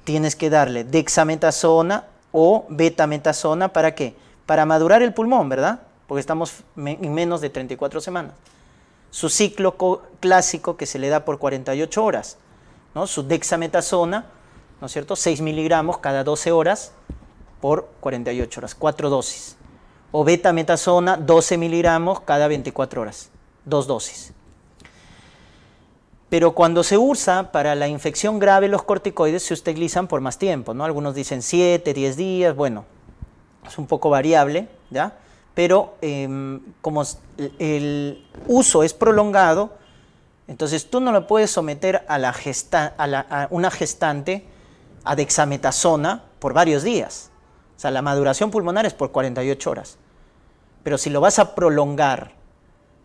Tienes que darle dexametasona o betametasona para qué? Para madurar el pulmón, ¿verdad? Porque estamos en menos de 34 semanas. Su ciclo clásico que se le da por 48 horas, ¿no? Su dexametasona, ¿no es cierto? 6 miligramos cada 12 horas por 48 horas, cuatro dosis. O beta-metasona, 12 miligramos cada 24 horas, dos dosis. Pero cuando se usa para la infección grave, los corticoides se utilizan por más tiempo, ¿no? Algunos dicen 7, 10 días, bueno, es un poco variable, ¿ya? Pero em, como el uso es prolongado, entonces tú no lo puedes someter a, a una gestante a dexametasona por varios días. O sea, la maduración pulmonar es por 48 horas. Pero si lo vas a prolongar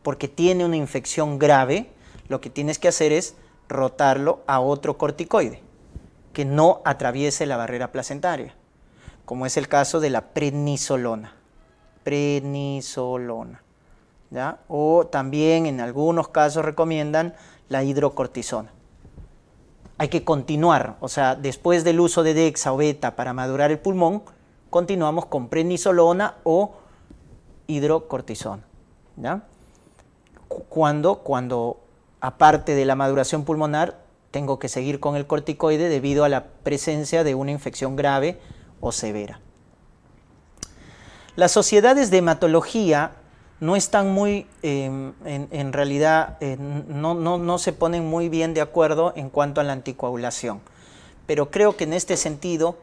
porque tiene una infección grave, lo que tienes que hacer es rotarlo a otro corticoide que no atraviese la barrera placentaria, como es el caso de la prednisolona. Prednisolona. ¿ya? O también en algunos casos recomiendan la hidrocortisona. Hay que continuar, o sea, después del uso de DEXA o beta para madurar el pulmón, continuamos con prednisolona o hidrocortisona. Cuando, aparte de la maduración pulmonar, tengo que seguir con el corticoide debido a la presencia de una infección grave o severa. Las sociedades de hematología no están muy, em, en, realidad, eh, no se ponen muy bien de acuerdo en cuanto a la anticoagulación. Pero creo que en este sentido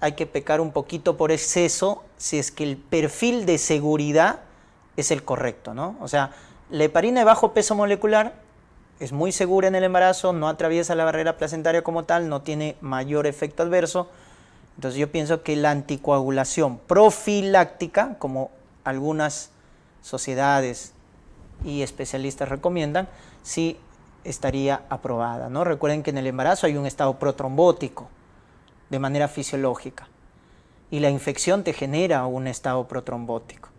hay que pecar un poquito por exceso si es que el perfil de seguridad es el correcto, ¿no? O sea, la heparina de bajo peso molecular es muy segura en el embarazo, no atraviesa la barrera placentaria como tal, no tiene mayor efecto adverso. Entonces yo pienso que la anticoagulación profiláctica, como algunas sociedades y especialistas recomiendan, sí estaría aprobada. ¿no? Recuerden que en el embarazo hay un estado protrombótico de manera fisiológica. Y la infección te genera un estado protrombótico.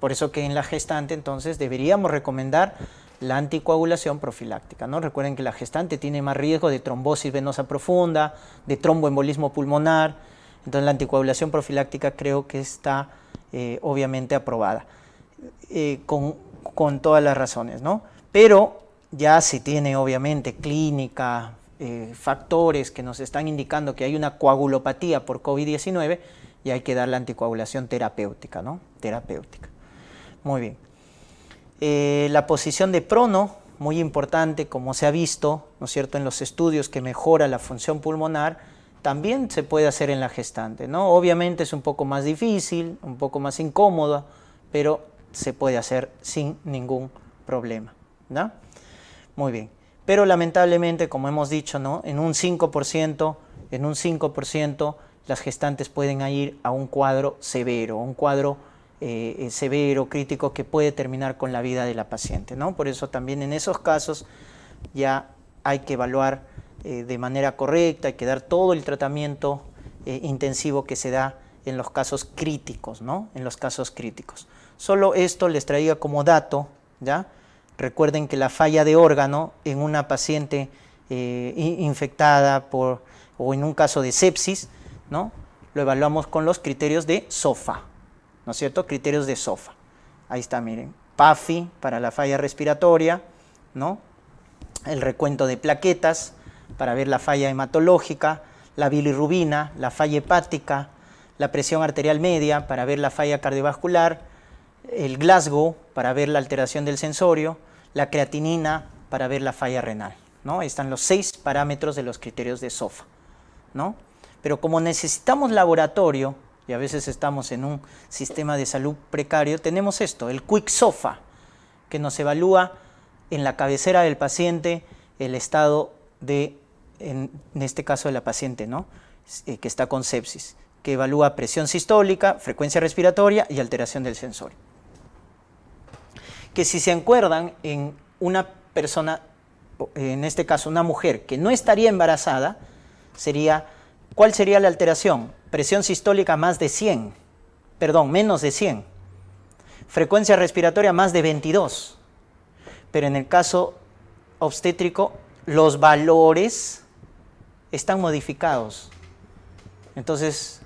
por eso que en la gestante entonces deberíamos recomendar la anticoagulación profiláctica. ¿no? Recuerden que la gestante tiene más riesgo de trombosis venosa profunda, de tromboembolismo pulmonar. Entonces la anticoagulación profiláctica creo que está eh, obviamente aprobada eh, con, con, todas las razones. ¿no? Pero ya si tiene obviamente clínica eh, factores que nos están indicando que hay una coagulopatía por COVID-19 y hay que dar la anticoagulación terapéutica, ¿no? Terapéutica. Muy bien. Eh, la posición de prono, muy importante, como se ha visto, ¿no es cierto?, en los estudios que mejora la función pulmonar, también se puede hacer en la gestante, ¿no? Obviamente es un poco más difícil, un poco más incómoda, pero se puede hacer sin ningún problema, ¿no? Muy bien pero lamentablemente, como hemos dicho, en un 5%, en un 5% las gestantes pueden ir a un cuadro severo, un cuadro eh, eh, severo, crítico, que puede terminar con la vida de la paciente. ¿no? Por eso también en esos casos ya hay que evaluar eh, de manera correcta, hay que dar todo el tratamiento intensivo que se da en los casos críticos, ¿no? En los casos críticos. Solo esto les traía como dato, ¿ya? Recuerden que la falla de órgano en una paciente eh, infectada o en un caso de sepsis, ¿no? lo evaluamos con los criterios de SOFA, ¿no es cierto? Criterios de SOFA. Ahí está, miren, PAFI para la falla respiratoria, ¿no? el recuento de plaquetas para ver la falla hematológica, la bilirrubina, la falla hepática, la presión arterial media para ver la falla cardiovascular, el Glasgow para ver la alteración del sensorio, la creatinina para ver la falla renal. ¿no? están los seis parámetros de los criterios de SOFA. ¿no? Pero como necesitamos laboratorio, y a veces estamos en un sistema de salud precario, tenemos esto, el Quick SOFA, que nos evalúa en la cabecera del paciente el estado de, en, este caso de la paciente, ¿no? Eh, que está con sepsis, que evalúa presión sistólica, frecuencia respiratoria y alteración del sensorio que si se encuerdan en una persona, en este caso una mujer, que no estaría embarazada, sería, ¿cuál sería la alteración? Presión sistólica más de 100, perdón, menos de 100. Frecuencia respiratoria más de 22. Pero en el caso obstétrico, los valores están modificados. Entonces,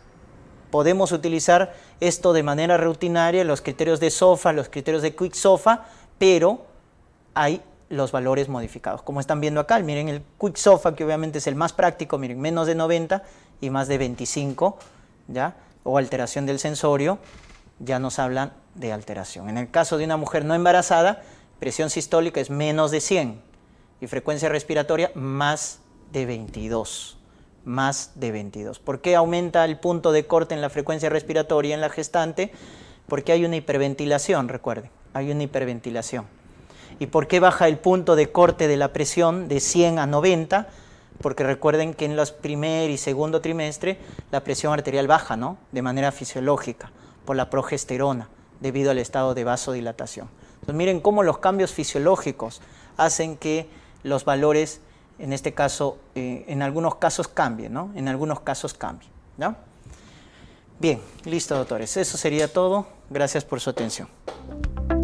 podemos utilizar esto de manera rutinaria, los criterios de SOFA, los criterios de Quick SOFA, pero hay los valores modificados. Como están viendo acá, miren el Quick SOFA, que obviamente es el más práctico, miren, menos de 90 y más de 25, ¿ya? O alteración del sensorio, ya nos hablan de alteración. En el caso de una mujer no embarazada, presión sistólica es menos de 100 y frecuencia respiratoria más de 22 más de 22. ¿Por qué aumenta el punto de corte en la frecuencia respiratoria en la gestante? Porque hay una hiperventilación, recuerden, hay una hiperventilación. ¿Y por qué baja el punto de corte de la presión de 100 a 90? Porque recuerden que en los primer y segundo trimestre la presión arterial baja, ¿no? De manera fisiológica, por la progesterona, debido al estado de vasodilatación. Entonces miren cómo los cambios fisiológicos hacen que los valores en este caso, eh, en algunos casos cambie, ¿no? En algunos casos cambie, ¿no? Bien, listo, doctores. Eso sería todo. Gracias por su atención.